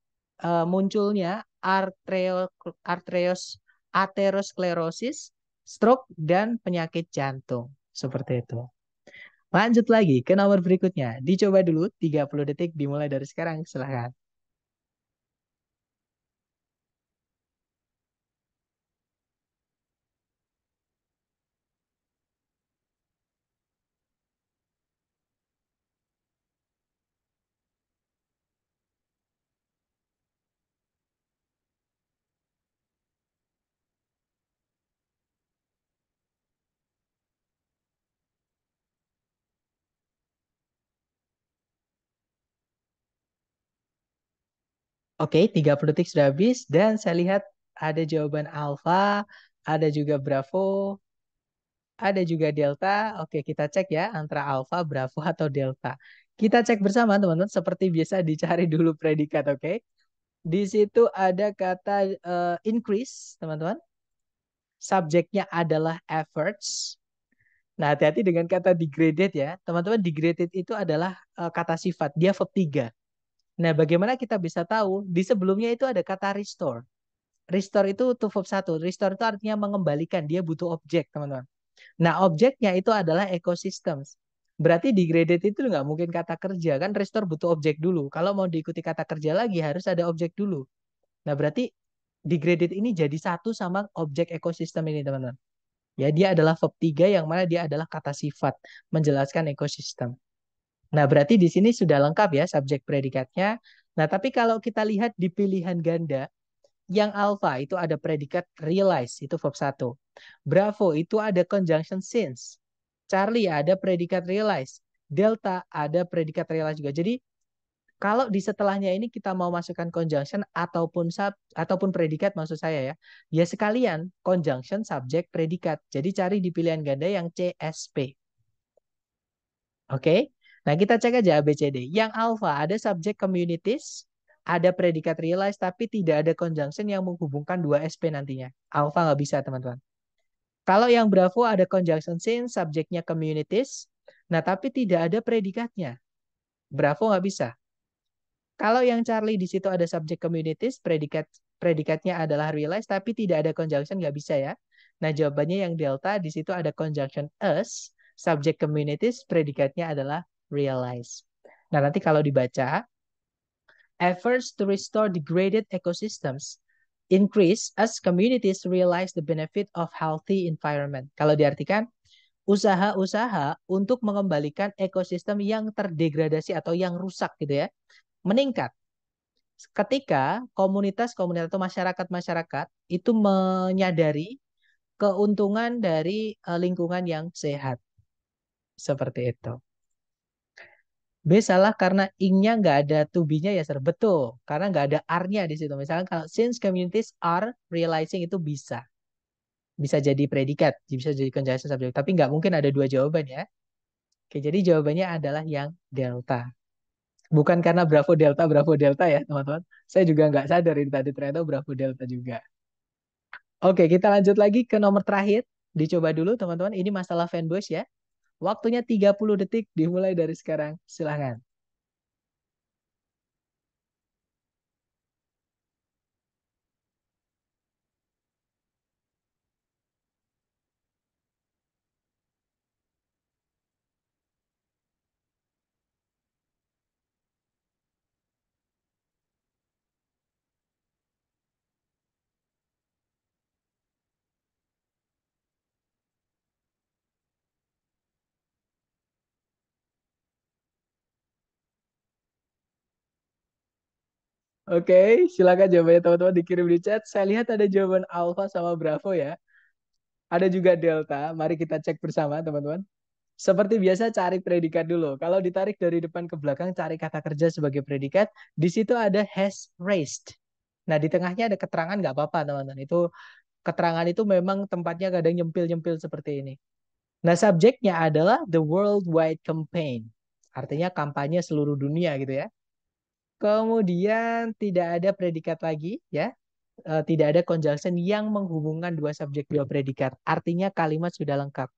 uh, munculnya artreo, artreos aterosklerosis, stroke, dan penyakit jantung. Seperti itu. Lanjut lagi ke nomor berikutnya. Dicoba dulu 30 detik dimulai dari sekarang. Silahkan. Oke, 30 detik sudah habis dan saya lihat ada jawaban alfa, ada juga bravo, ada juga delta. Oke, kita cek ya antara alfa, bravo atau delta. Kita cek bersama teman-teman seperti biasa dicari dulu predikat, oke? Di situ ada kata uh, increase, teman-teman. Subjeknya adalah efforts. Nah, hati-hati dengan kata degraded ya. Teman-teman, degraded itu adalah uh, kata sifat. Dia verb 3. Nah, bagaimana kita bisa tahu? Di sebelumnya itu ada kata restore. Restore itu tuh verb satu. Restore itu artinya mengembalikan. Dia butuh objek, teman-teman. Nah, objeknya itu adalah ekosistem Berarti degraded itu nggak mungkin kata kerja. Kan restore butuh objek dulu. Kalau mau diikuti kata kerja lagi, harus ada objek dulu. Nah, berarti degraded ini jadi satu sama objek ekosistem ini, teman-teman. Ya, dia adalah verb tiga yang mana dia adalah kata sifat menjelaskan ekosistem. Nah, berarti di sini sudah lengkap ya subjek predikatnya. Nah, tapi kalau kita lihat di pilihan ganda, yang alpha itu ada predikat realize, itu verb 1. Bravo itu ada conjunction since. Charlie ada predikat realize. Delta ada predikat realize juga. Jadi, kalau di setelahnya ini kita mau masukkan conjunction ataupun sub ataupun predikat maksud saya ya. Ya sekalian conjunction subjek predikat. Jadi cari di pilihan ganda yang CSP. Oke. Okay? Nah, kita cek aja ABCD. Yang alpha ada subjek communities, ada predikat realize, tapi tidak ada conjunction yang menghubungkan dua SP nantinya. Alpha nggak bisa, teman-teman. Kalau yang Bravo ada conjunction since, subjeknya communities, nah tapi tidak ada predikatnya. Bravo nggak bisa. Kalau yang Charlie di situ ada subjek communities, predikat predikatnya adalah realize, tapi tidak ada conjunction nggak bisa ya. Nah jawabannya yang Delta di situ ada conjunction us, subjek communities, predikatnya adalah realize. Nah, nanti kalau dibaca, efforts to restore degraded ecosystems increase as communities realize the benefit of healthy environment. Kalau diartikan, usaha-usaha untuk mengembalikan ekosistem yang terdegradasi atau yang rusak gitu ya, meningkat. Ketika komunitas-komunitas atau masyarakat-masyarakat itu menyadari keuntungan dari eh, lingkungan yang sehat. Seperti itu. B salah karena ing-nya nggak ada to be-nya ya sir. Betul. Karena nggak ada R-nya di situ. Misalnya kalau since communities are realizing itu bisa. Bisa jadi predikat, bisa jadi conjunction subject. Tapi nggak mungkin ada dua jawaban ya. Oke, jadi jawabannya adalah yang delta. Bukan karena Bravo Delta, Bravo Delta ya teman-teman. Saya juga nggak sadar ini tadi ternyata Bravo Delta juga. Oke, kita lanjut lagi ke nomor terakhir. Dicoba dulu teman-teman. Ini masalah fanbase ya. Waktunya 30 detik dimulai dari sekarang. Silahkan. Oke, silakan jawabannya teman-teman dikirim di chat. Saya lihat ada jawaban Alpha sama Bravo ya. Ada juga Delta. Mari kita cek bersama teman-teman. Seperti biasa cari predikat dulu. Kalau ditarik dari depan ke belakang cari kata kerja sebagai predikat. Di situ ada has raised. Nah di tengahnya ada keterangan nggak apa-apa teman-teman. Itu keterangan itu memang tempatnya kadang nyempil-nyempil seperti ini. Nah subjeknya adalah the worldwide campaign. Artinya kampanye seluruh dunia gitu ya. Kemudian tidak ada predikat lagi ya. Eh, tidak ada conjunction yang menghubungkan dua subjek dua predikat. Artinya kalimat sudah lengkap.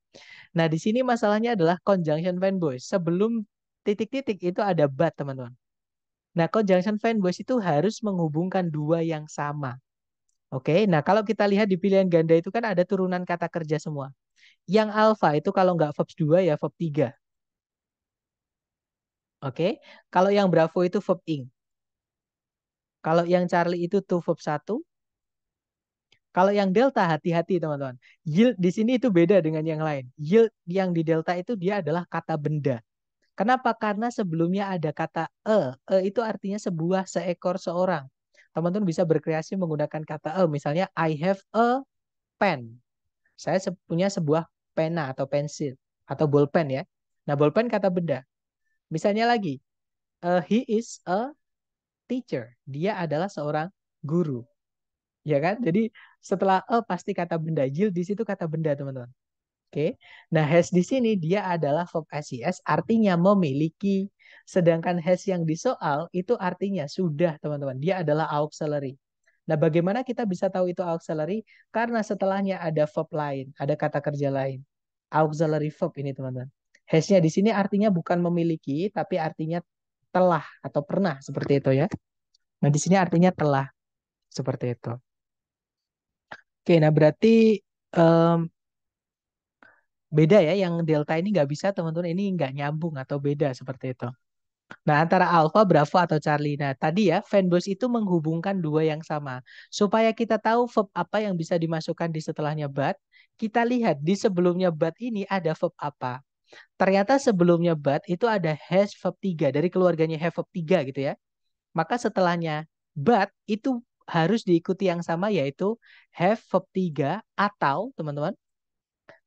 Nah, di sini masalahnya adalah conjunction fanboy. Sebelum titik-titik itu ada but, teman-teman. Nah, conjunction fanboy itu harus menghubungkan dua yang sama. Oke, nah kalau kita lihat di pilihan ganda itu kan ada turunan kata kerja semua. Yang alfa itu kalau nggak verb dua ya verb tiga. Oke, kalau yang Bravo itu verb ing. Kalau yang Charlie itu to verb satu. Kalau yang delta hati-hati teman-teman. Yield di sini itu beda dengan yang lain. Yield yang di delta itu dia adalah kata benda. Kenapa? Karena sebelumnya ada kata e. E itu artinya sebuah, seekor, seorang. Teman-teman bisa berkreasi menggunakan kata e. Misalnya I have a pen. Saya punya sebuah pena atau pensil atau bolpen ya. Nah, bolpen kata benda. Misalnya lagi, uh, he is a teacher. Dia adalah seorang guru. Ya kan? Jadi setelah a e pasti kata benda jil di situ kata benda, teman-teman. Oke. Okay. Nah, has di sini dia adalah verb SES artinya memiliki. Sedangkan has yang di soal itu artinya sudah, teman-teman. Dia adalah auxiliary. Nah, bagaimana kita bisa tahu itu auxiliary? Karena setelahnya ada verb lain, ada kata kerja lain. Auxiliary verb ini, teman-teman. Hasnya di sini artinya bukan memiliki, tapi artinya telah atau pernah seperti itu ya. Nah, di sini artinya telah seperti itu. Oke, nah berarti um, beda ya yang delta ini nggak bisa teman-teman ini nggak nyambung atau beda seperti itu. Nah, antara Alpha, Bravo, atau Charlie. Nah, tadi ya, fanbus itu menghubungkan dua yang sama. Supaya kita tahu verb apa yang bisa dimasukkan di setelahnya but, kita lihat di sebelumnya but ini ada verb apa. Ternyata sebelumnya but itu ada has verb 3 dari keluarganya have verb 3 gitu ya. Maka setelahnya but itu harus diikuti yang sama yaitu have verb 3 atau teman-teman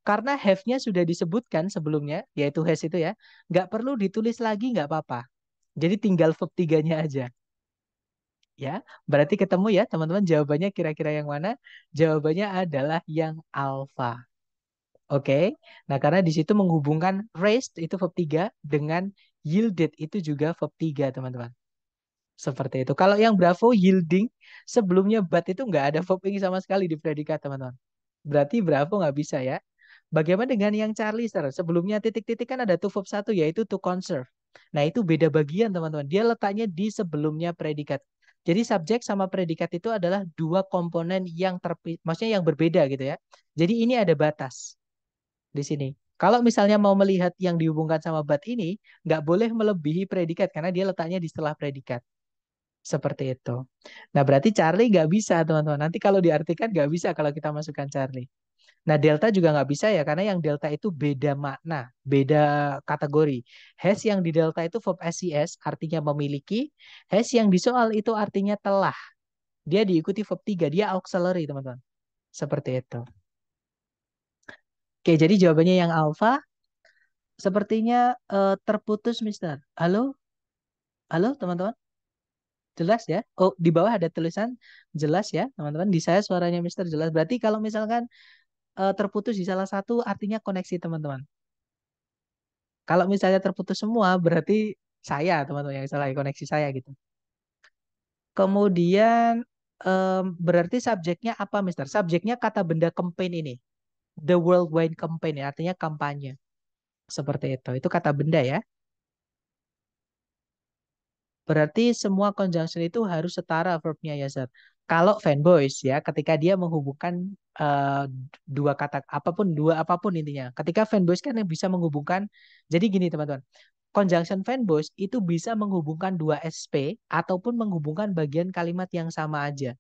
karena have-nya sudah disebutkan sebelumnya yaitu has itu ya nggak perlu ditulis lagi nggak apa-apa jadi tinggal verb 3-nya aja ya berarti ketemu ya teman-teman jawabannya kira-kira yang mana jawabannya adalah yang alpha Oke. Okay? Nah, karena di situ menghubungkan raised itu verb 3 dengan yielded itu juga verb 3, teman-teman. Seperti itu. Kalau yang bravo yielding, sebelumnya but itu nggak ada verb ini sama sekali di predikat, teman-teman. Berarti bravo nggak bisa ya. Bagaimana dengan yang Charlie, sir? Sebelumnya titik-titik kan ada to verb 1, yaitu to conserve. Nah, itu beda bagian, teman-teman. Dia letaknya di sebelumnya predikat. Jadi subjek sama predikat itu adalah dua komponen yang terpisah, maksudnya yang berbeda gitu ya. Jadi ini ada batas di sini. Kalau misalnya mau melihat yang dihubungkan sama bat ini, nggak boleh melebihi predikat karena dia letaknya di setelah predikat. Seperti itu. Nah, berarti Charlie nggak bisa, teman-teman. Nanti kalau diartikan nggak bisa kalau kita masukkan Charlie. Nah, delta juga nggak bisa ya, karena yang delta itu beda makna, beda kategori. Has yang di delta itu verb SES, artinya memiliki. Has yang di soal itu artinya telah. Dia diikuti verb 3, dia auxiliary, teman-teman. Seperti itu. Oke, jadi jawabannya yang alfa sepertinya uh, terputus, Mister. Halo? Halo, teman-teman? Jelas ya? Oh, di bawah ada tulisan jelas ya, teman-teman. Di saya suaranya Mister jelas. Berarti kalau misalkan uh, terputus di salah satu artinya koneksi, teman-teman. Kalau misalnya terputus semua, berarti saya, teman-teman, yang salah koneksi saya gitu. Kemudian um, berarti subjeknya apa, Mister? Subjeknya kata benda campaign ini the worldwide campaign ya, artinya kampanye. Seperti itu. Itu kata benda ya. Berarti semua conjunction itu harus setara verbnya ya, sir. Kalau fanboys ya, ketika dia menghubungkan uh, dua kata apapun dua apapun intinya. Ketika fanboys kan yang bisa menghubungkan. Jadi gini teman-teman. Conjunction fanboys itu bisa menghubungkan dua SP ataupun menghubungkan bagian kalimat yang sama aja.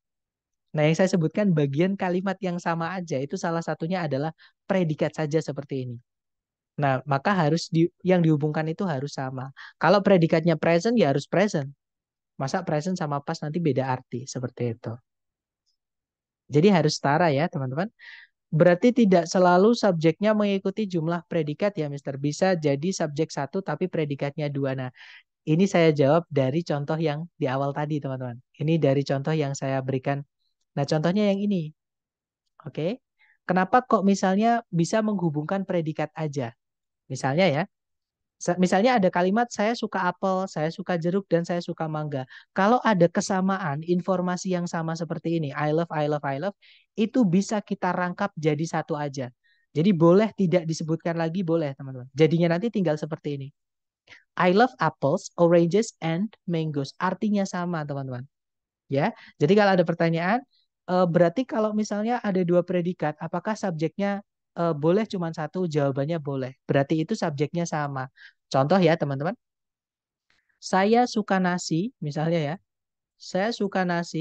Nah, yang saya sebutkan bagian kalimat yang sama aja itu salah satunya adalah predikat saja seperti ini. Nah, maka harus di, yang dihubungkan itu harus sama. Kalau predikatnya present ya harus present. Masa present sama pas nanti beda arti seperti itu. Jadi harus setara ya, teman-teman. Berarti tidak selalu subjeknya mengikuti jumlah predikat ya, Mister. Bisa jadi subjek satu tapi predikatnya dua. Nah, ini saya jawab dari contoh yang di awal tadi, teman-teman. Ini dari contoh yang saya berikan Nah, contohnya yang ini. Oke. Okay? Kenapa kok misalnya bisa menghubungkan predikat aja? Misalnya ya. Misalnya ada kalimat saya suka apel, saya suka jeruk dan saya suka mangga. Kalau ada kesamaan informasi yang sama seperti ini, I love, I love, I love, itu bisa kita rangkap jadi satu aja. Jadi boleh tidak disebutkan lagi boleh, teman-teman. Jadinya nanti tinggal seperti ini. I love apples, oranges, and mangoes. Artinya sama, teman-teman. Ya, jadi kalau ada pertanyaan, Uh, berarti kalau misalnya ada dua predikat, apakah subjeknya uh, boleh cuma satu? Jawabannya boleh. Berarti itu subjeknya sama. Contoh ya teman-teman. Saya suka nasi, misalnya ya. Saya suka nasi,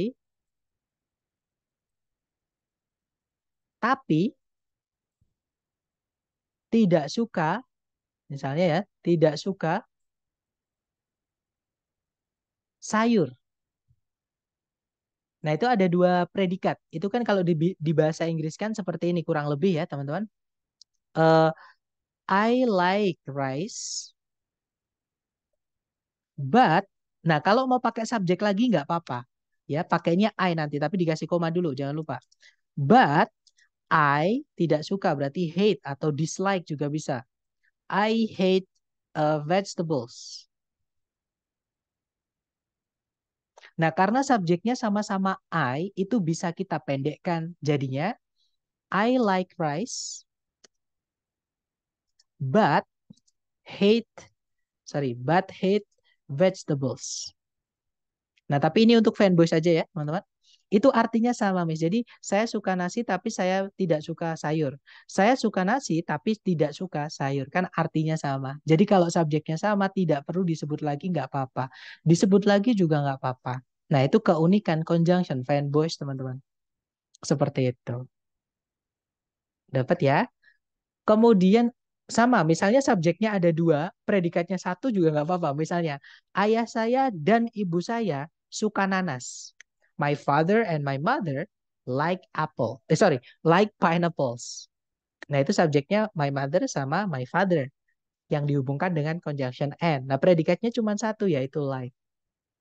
tapi tidak suka, misalnya ya, tidak suka sayur. Nah, itu ada dua predikat. Itu kan kalau di, di bahasa Inggris kan seperti ini kurang lebih ya, teman-teman. Uh, I like rice, but, nah kalau mau pakai subjek lagi nggak apa-apa. Ya, pakainya I nanti, tapi dikasih koma dulu, jangan lupa. But, I tidak suka, berarti hate atau dislike juga bisa. I hate uh, vegetables. Nah, karena subjeknya sama-sama I, itu bisa kita pendekkan. Jadinya, I like rice, but hate, sorry, but hate vegetables. Nah, tapi ini untuk fanboy saja ya, teman-teman. Itu artinya sama, Miss. Jadi saya suka nasi tapi saya tidak suka sayur. Saya suka nasi tapi tidak suka sayur. Kan artinya sama. Jadi kalau subjeknya sama tidak perlu disebut lagi nggak apa-apa. Disebut lagi juga nggak apa-apa. Nah itu keunikan conjunction fanboys teman-teman. Seperti itu. Dapat ya? Kemudian sama, misalnya subjeknya ada dua, predikatnya satu juga nggak apa-apa. Misalnya, ayah saya dan ibu saya suka nanas. My father and my mother like apple. Eh, sorry, like pineapples. Nah, itu subjeknya my mother sama my father yang dihubungkan dengan conjunction and. Nah, predikatnya cuma satu yaitu like.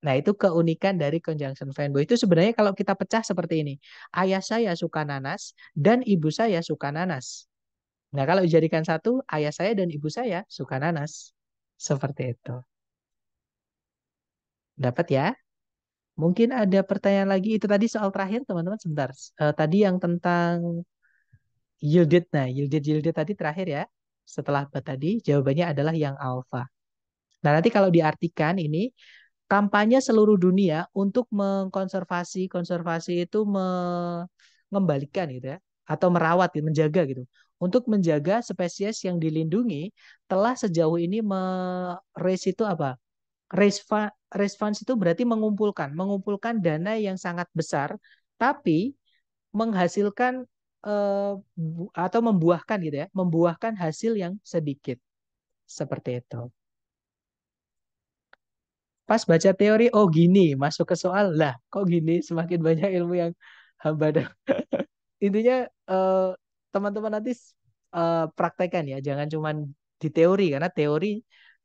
Nah, itu keunikan dari conjunction fanboy. Itu sebenarnya kalau kita pecah seperti ini. Ayah saya suka nanas dan ibu saya suka nanas. Nah, kalau dijadikan satu, ayah saya dan ibu saya suka nanas. Seperti itu. Dapat ya? Mungkin ada pertanyaan lagi itu tadi soal terakhir teman-teman sebentar. Uh, tadi yang tentang yielded nah yielded yielded tadi terakhir ya. Setelah tadi jawabannya adalah yang alpha Nah, nanti kalau diartikan ini kampanye seluruh dunia untuk mengkonservasi konservasi itu mengembalikan gitu ya atau merawat gitu, menjaga gitu. Untuk menjaga spesies yang dilindungi telah sejauh ini meres itu apa? response itu berarti mengumpulkan, mengumpulkan dana yang sangat besar, tapi menghasilkan uh, atau membuahkan gitu ya, membuahkan hasil yang sedikit seperti itu. Pas baca teori, oh gini, masuk ke soal lah, kok gini, semakin banyak ilmu yang hamba (laughs) Intinya eh, teman-teman nanti praktekan eh, praktekkan ya, jangan cuman di teori karena teori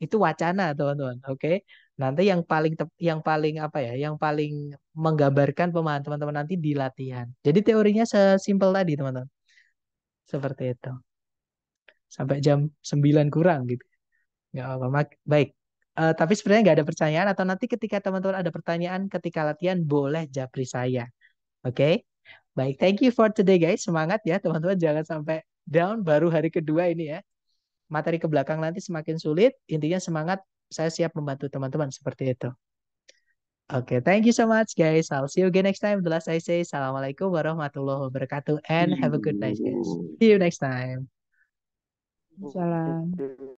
itu wacana teman-teman, oke? okay? nanti yang paling yang paling apa ya yang paling menggambarkan pemahaman teman-teman nanti di latihan jadi teorinya sesimpel tadi teman-teman seperti itu sampai jam 9 kurang gitu nggak apa-apa baik uh, tapi sebenarnya nggak ada pertanyaan atau nanti ketika teman-teman ada pertanyaan ketika latihan boleh japri saya oke okay? baik thank you for today guys semangat ya teman-teman jangan sampai down baru hari kedua ini ya materi ke belakang nanti semakin sulit intinya semangat saya siap membantu teman-teman seperti itu. Oke, okay, thank you so much guys. I'll see you again next time. The last I say, Assalamualaikum warahmatullahi wabarakatuh and have a good night guys. See you next time. Salam.